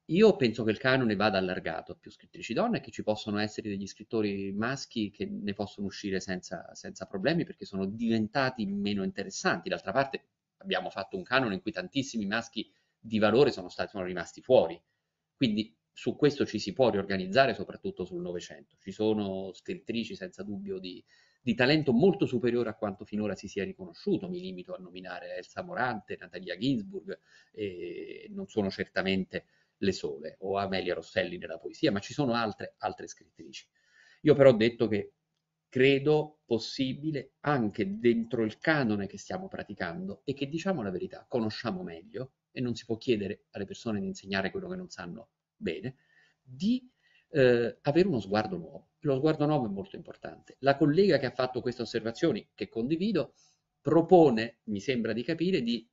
io penso che il canone vada allargato a più scrittrici donne e che ci possono essere degli scrittori maschi che ne possono uscire senza, senza problemi perché sono diventati meno interessanti. D'altra parte abbiamo fatto un canone in cui tantissimi maschi di valore sono, stati, sono rimasti fuori. Quindi su questo ci si può riorganizzare, soprattutto sul Novecento. Ci sono scrittrici senza dubbio di, di talento molto superiore a quanto finora si sia riconosciuto. Mi limito a nominare Elsa Morante, Natalia Ginsburg, e non sono certamente le sole, o Amelia Rosselli nella poesia, ma ci sono altre, altre scrittrici. Io però ho detto che credo possibile anche dentro il canone che stiamo praticando e che diciamo la verità conosciamo meglio e non si può chiedere alle persone di insegnare quello che non sanno bene, di eh, avere uno sguardo nuovo. Lo sguardo nuovo è molto importante. La collega che ha fatto queste osservazioni, che condivido, propone, mi sembra di capire, di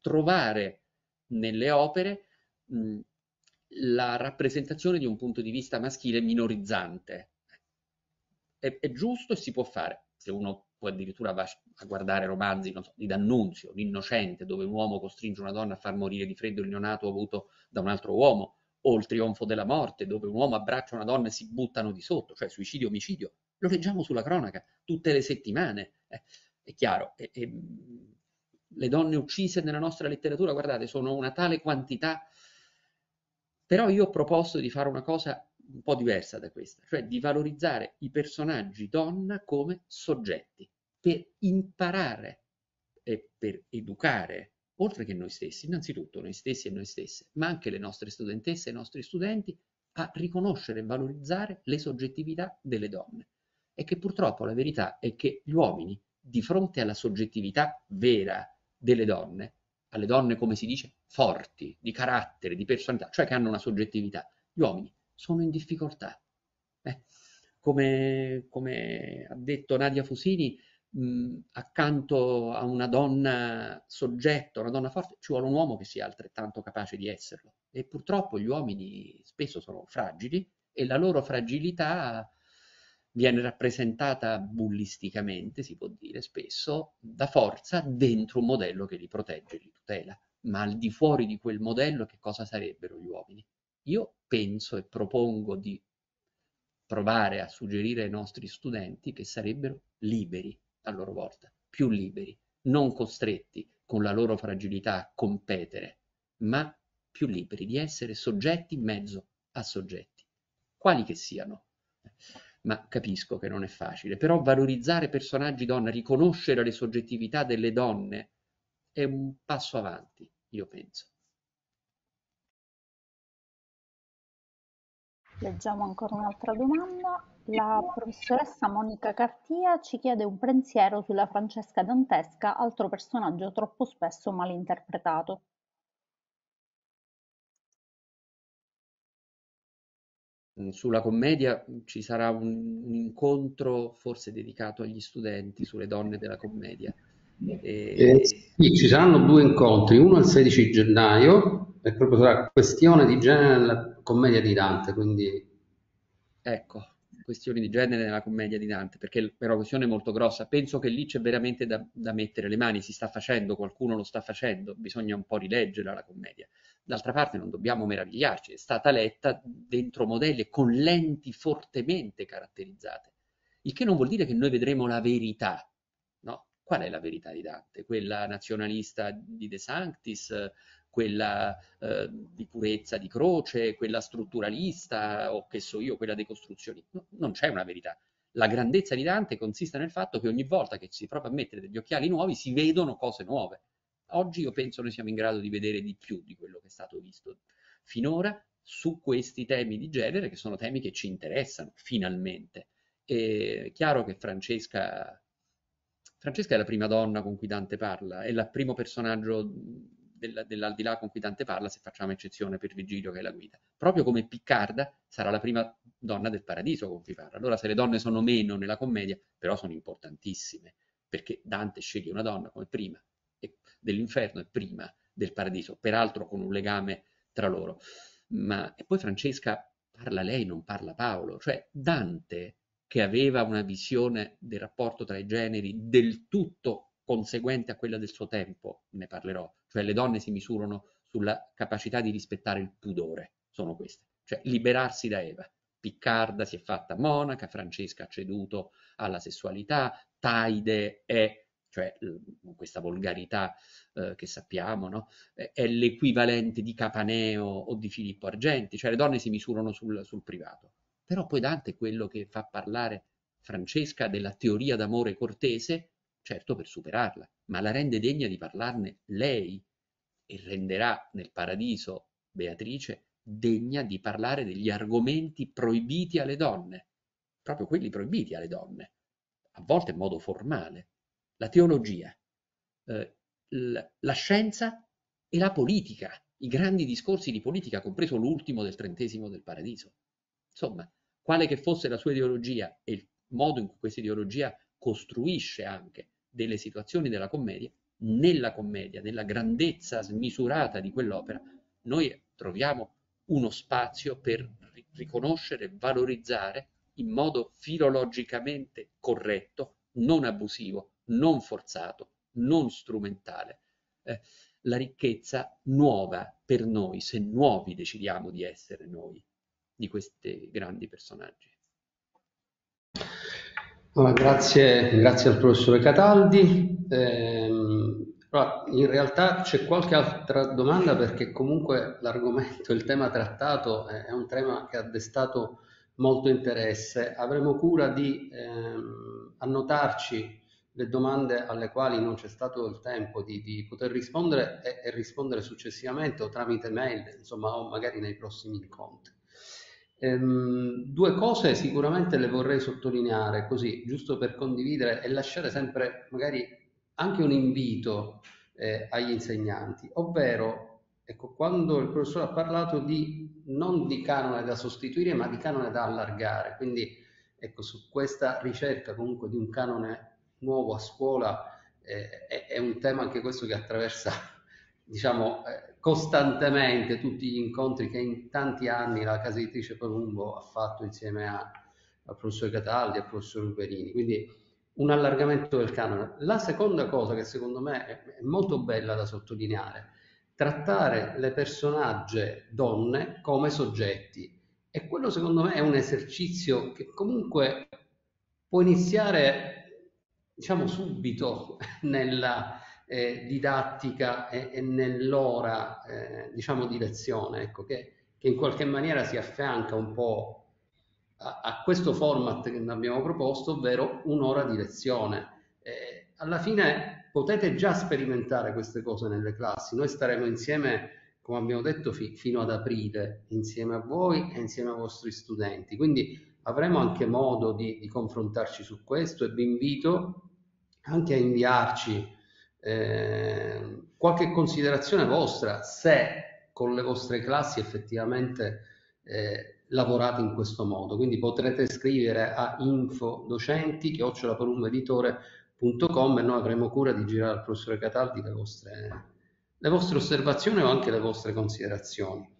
trovare nelle opere mh, la rappresentazione di un punto di vista maschile minorizzante, è, è giusto e si può fare. Se uno poi addirittura va a guardare romanzi non so, di D'Annunzio, L'Innocente, dove un uomo costringe una donna a far morire di freddo il neonato avuto da un altro uomo, o Il trionfo della morte, dove un uomo abbraccia una donna e si buttano di sotto, cioè suicidio, omicidio. Lo leggiamo sulla cronaca tutte le settimane. Eh, è chiaro, è, è, le donne uccise nella nostra letteratura, guardate, sono una tale quantità. Però io ho proposto di fare una cosa un po' diversa da questa, cioè di valorizzare i personaggi donna come soggetti per imparare e per educare, oltre che noi stessi, innanzitutto noi stessi e noi stesse, ma anche le nostre studentesse e i nostri studenti a riconoscere e valorizzare le soggettività delle donne. E che purtroppo la verità è che gli uomini, di fronte alla soggettività vera delle donne, alle donne come si dice forti, di carattere, di personalità, cioè che hanno una soggettività, gli uomini sono in difficoltà. Beh, come, come, ha detto Nadia Fusini, mh, accanto a una donna soggetto, una donna forte, ci vuole un uomo che sia altrettanto capace di esserlo. E purtroppo gli uomini spesso sono fragili e la loro fragilità viene rappresentata bullisticamente, si può dire spesso, da forza dentro un modello che li protegge, li tutela, ma al di fuori di quel modello che cosa sarebbero gli uomini? Io penso e propongo di provare a suggerire ai nostri studenti che sarebbero liberi a loro volta, più liberi, non costretti con la loro fragilità a competere, ma più liberi di essere soggetti in mezzo a soggetti, quali che siano. Ma capisco che non è facile, però valorizzare personaggi donna, riconoscere le soggettività delle donne è un passo avanti, io penso. Leggiamo ancora un'altra domanda. La professoressa Monica Cartia ci chiede un pensiero sulla Francesca Dantesca, altro personaggio troppo spesso malinterpretato. Mm, sulla commedia ci sarà un, un incontro forse dedicato agli studenti sulle donne della commedia. E... Eh, sì, ci saranno due incontri, uno il 16 gennaio è proprio sulla questione di genere nella commedia di Dante, quindi... Ecco, questioni di genere nella commedia di Dante, perché una questione molto grossa. Penso che lì c'è veramente da, da, mettere le mani, si sta facendo, qualcuno lo sta facendo, bisogna un po' rileggere la commedia. D'altra parte non dobbiamo meravigliarci, è stata letta dentro modelli con lenti fortemente caratterizzate, il che non vuol dire che noi vedremo la verità. No? Qual è la verità di Dante? Quella nazionalista di De Sanctis, quella eh, di purezza di croce, quella strutturalista o che so io, quella dei costruzioni. No, non c'è una verità. La grandezza di Dante consiste nel fatto che ogni volta che si prova a mettere degli occhiali nuovi si vedono cose nuove. Oggi io penso noi siamo in grado di vedere di più di quello che è stato visto finora su questi temi di genere che sono temi che ci interessano finalmente. è chiaro che Francesca Francesca è la prima donna con cui Dante parla, è il primo personaggio del, dell'aldilà con cui Dante parla, se facciamo eccezione per Virgilio che è la guida. Proprio come Piccarda sarà la prima donna del paradiso con cui parla. Allora se le donne sono meno nella commedia, però sono importantissime, perché Dante sceglie una donna come prima dell'inferno e prima del paradiso, peraltro con un legame tra loro. Ma e poi Francesca parla lei, non parla Paolo, cioè Dante che aveva una visione del rapporto tra i generi del tutto conseguente a quella del suo tempo, ne parlerò, cioè le donne si misurano sulla capacità di rispettare il pudore, sono queste, cioè liberarsi da Eva. Piccarda si è fatta monaca, Francesca ha ceduto alla sessualità, Taide è, cioè questa volgarità eh, che sappiamo, no? è l'equivalente di Capaneo o di Filippo Argenti, cioè le donne si misurano sul, sul privato. Però poi Dante è quello che fa parlare Francesca della teoria d'amore cortese certo per superarla, ma la rende degna di parlarne lei e renderà nel paradiso Beatrice degna di parlare degli argomenti proibiti alle donne, proprio quelli proibiti alle donne, a volte in modo formale, la teologia, eh, la scienza e la politica, i grandi discorsi di politica, compreso l'ultimo del trentesimo del paradiso. Insomma, quale che fosse la sua ideologia e il modo in cui questa ideologia costruisce anche delle situazioni della commedia, nella commedia, nella grandezza smisurata di quell'opera, noi troviamo uno spazio per riconoscere, valorizzare in modo filologicamente corretto, non abusivo, non forzato, non strumentale, eh, la ricchezza nuova per noi, se nuovi decidiamo di essere noi, di questi grandi personaggi. Allora, grazie, grazie, al professore Cataldi. Eh, in realtà c'è qualche altra domanda perché comunque l'argomento, il tema trattato eh, è un tema che ha destato molto interesse. Avremo cura di ehm, annotarci le domande alle quali non c'è stato il tempo di, di poter rispondere e, e rispondere successivamente o tramite mail, insomma, o magari nei prossimi incontri. Ehm, due cose sicuramente le vorrei sottolineare così, giusto per condividere e lasciare sempre magari anche un invito eh, agli insegnanti, ovvero ecco, quando il professore ha parlato di non di canone da sostituire ma di canone da allargare, quindi ecco, su questa ricerca comunque di un canone nuovo a scuola eh, è, è, un tema anche questo che attraversa <laughs> diciamo, eh, costantemente tutti gli incontri che in tanti anni la casa editrice Palumbo ha fatto insieme a, al professor Cataldi e al professor Uberini. Quindi un allargamento del canone. La seconda cosa che secondo me è molto bella da sottolineare, trattare le personagge donne come soggetti. E quello secondo me è un esercizio che comunque può iniziare, diciamo, subito <laughs> nella, eh, didattica e, e nell'ora eh, diciamo di lezione, ecco, che, che, in qualche maniera si affianca un po' a, a questo format che abbiamo proposto, ovvero un'ora di lezione. Eh, alla fine potete già sperimentare queste cose nelle classi, noi staremo insieme come abbiamo detto, fi fino ad aprile, insieme a voi e insieme ai vostri studenti. Quindi avremo anche modo di, di confrontarci su questo e vi invito anche a inviarci eh, qualche considerazione vostra se con le vostre classi effettivamente eh, lavorate in questo modo. Quindi potrete scrivere a infodocenti infodocenti.com e noi avremo cura di girare al professore Cataldi le vostre, le vostre osservazioni o anche le vostre considerazioni.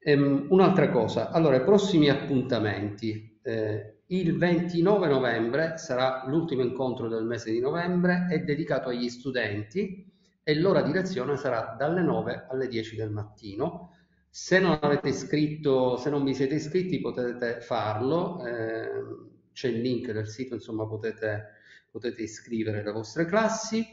Um, un'altra cosa, allora i prossimi appuntamenti, eh, il 29 novembre sarà l'ultimo incontro del mese di novembre, è dedicato agli studenti e l'ora di lezione sarà dalle 9 alle 10 del mattino. Se non, iscritto, se non vi siete iscritti potete farlo, eh, c'è il link del sito, insomma potete, potete iscrivere le vostre classi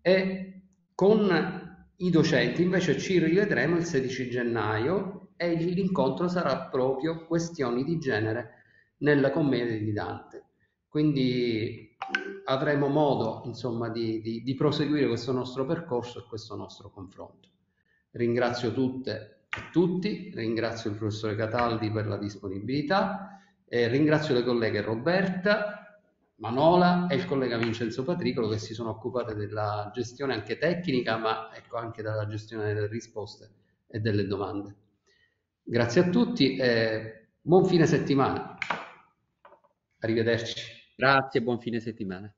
e con i docenti invece ci rivedremo il 16 gennaio e l'incontro sarà proprio questioni di genere nella commedia di Dante. Quindi avremo modo insomma, di, di, di proseguire questo nostro percorso e questo nostro confronto. Ringrazio tutte e tutti, ringrazio il professore Cataldi per la disponibilità, eh, ringrazio le colleghe Roberta, Manola e il collega Vincenzo Patricolo che si sono occupate della gestione anche tecnica, ma ecco anche della gestione delle risposte e delle domande. Grazie a tutti e buon fine settimana. Arrivederci. Grazie, buon fine settimana.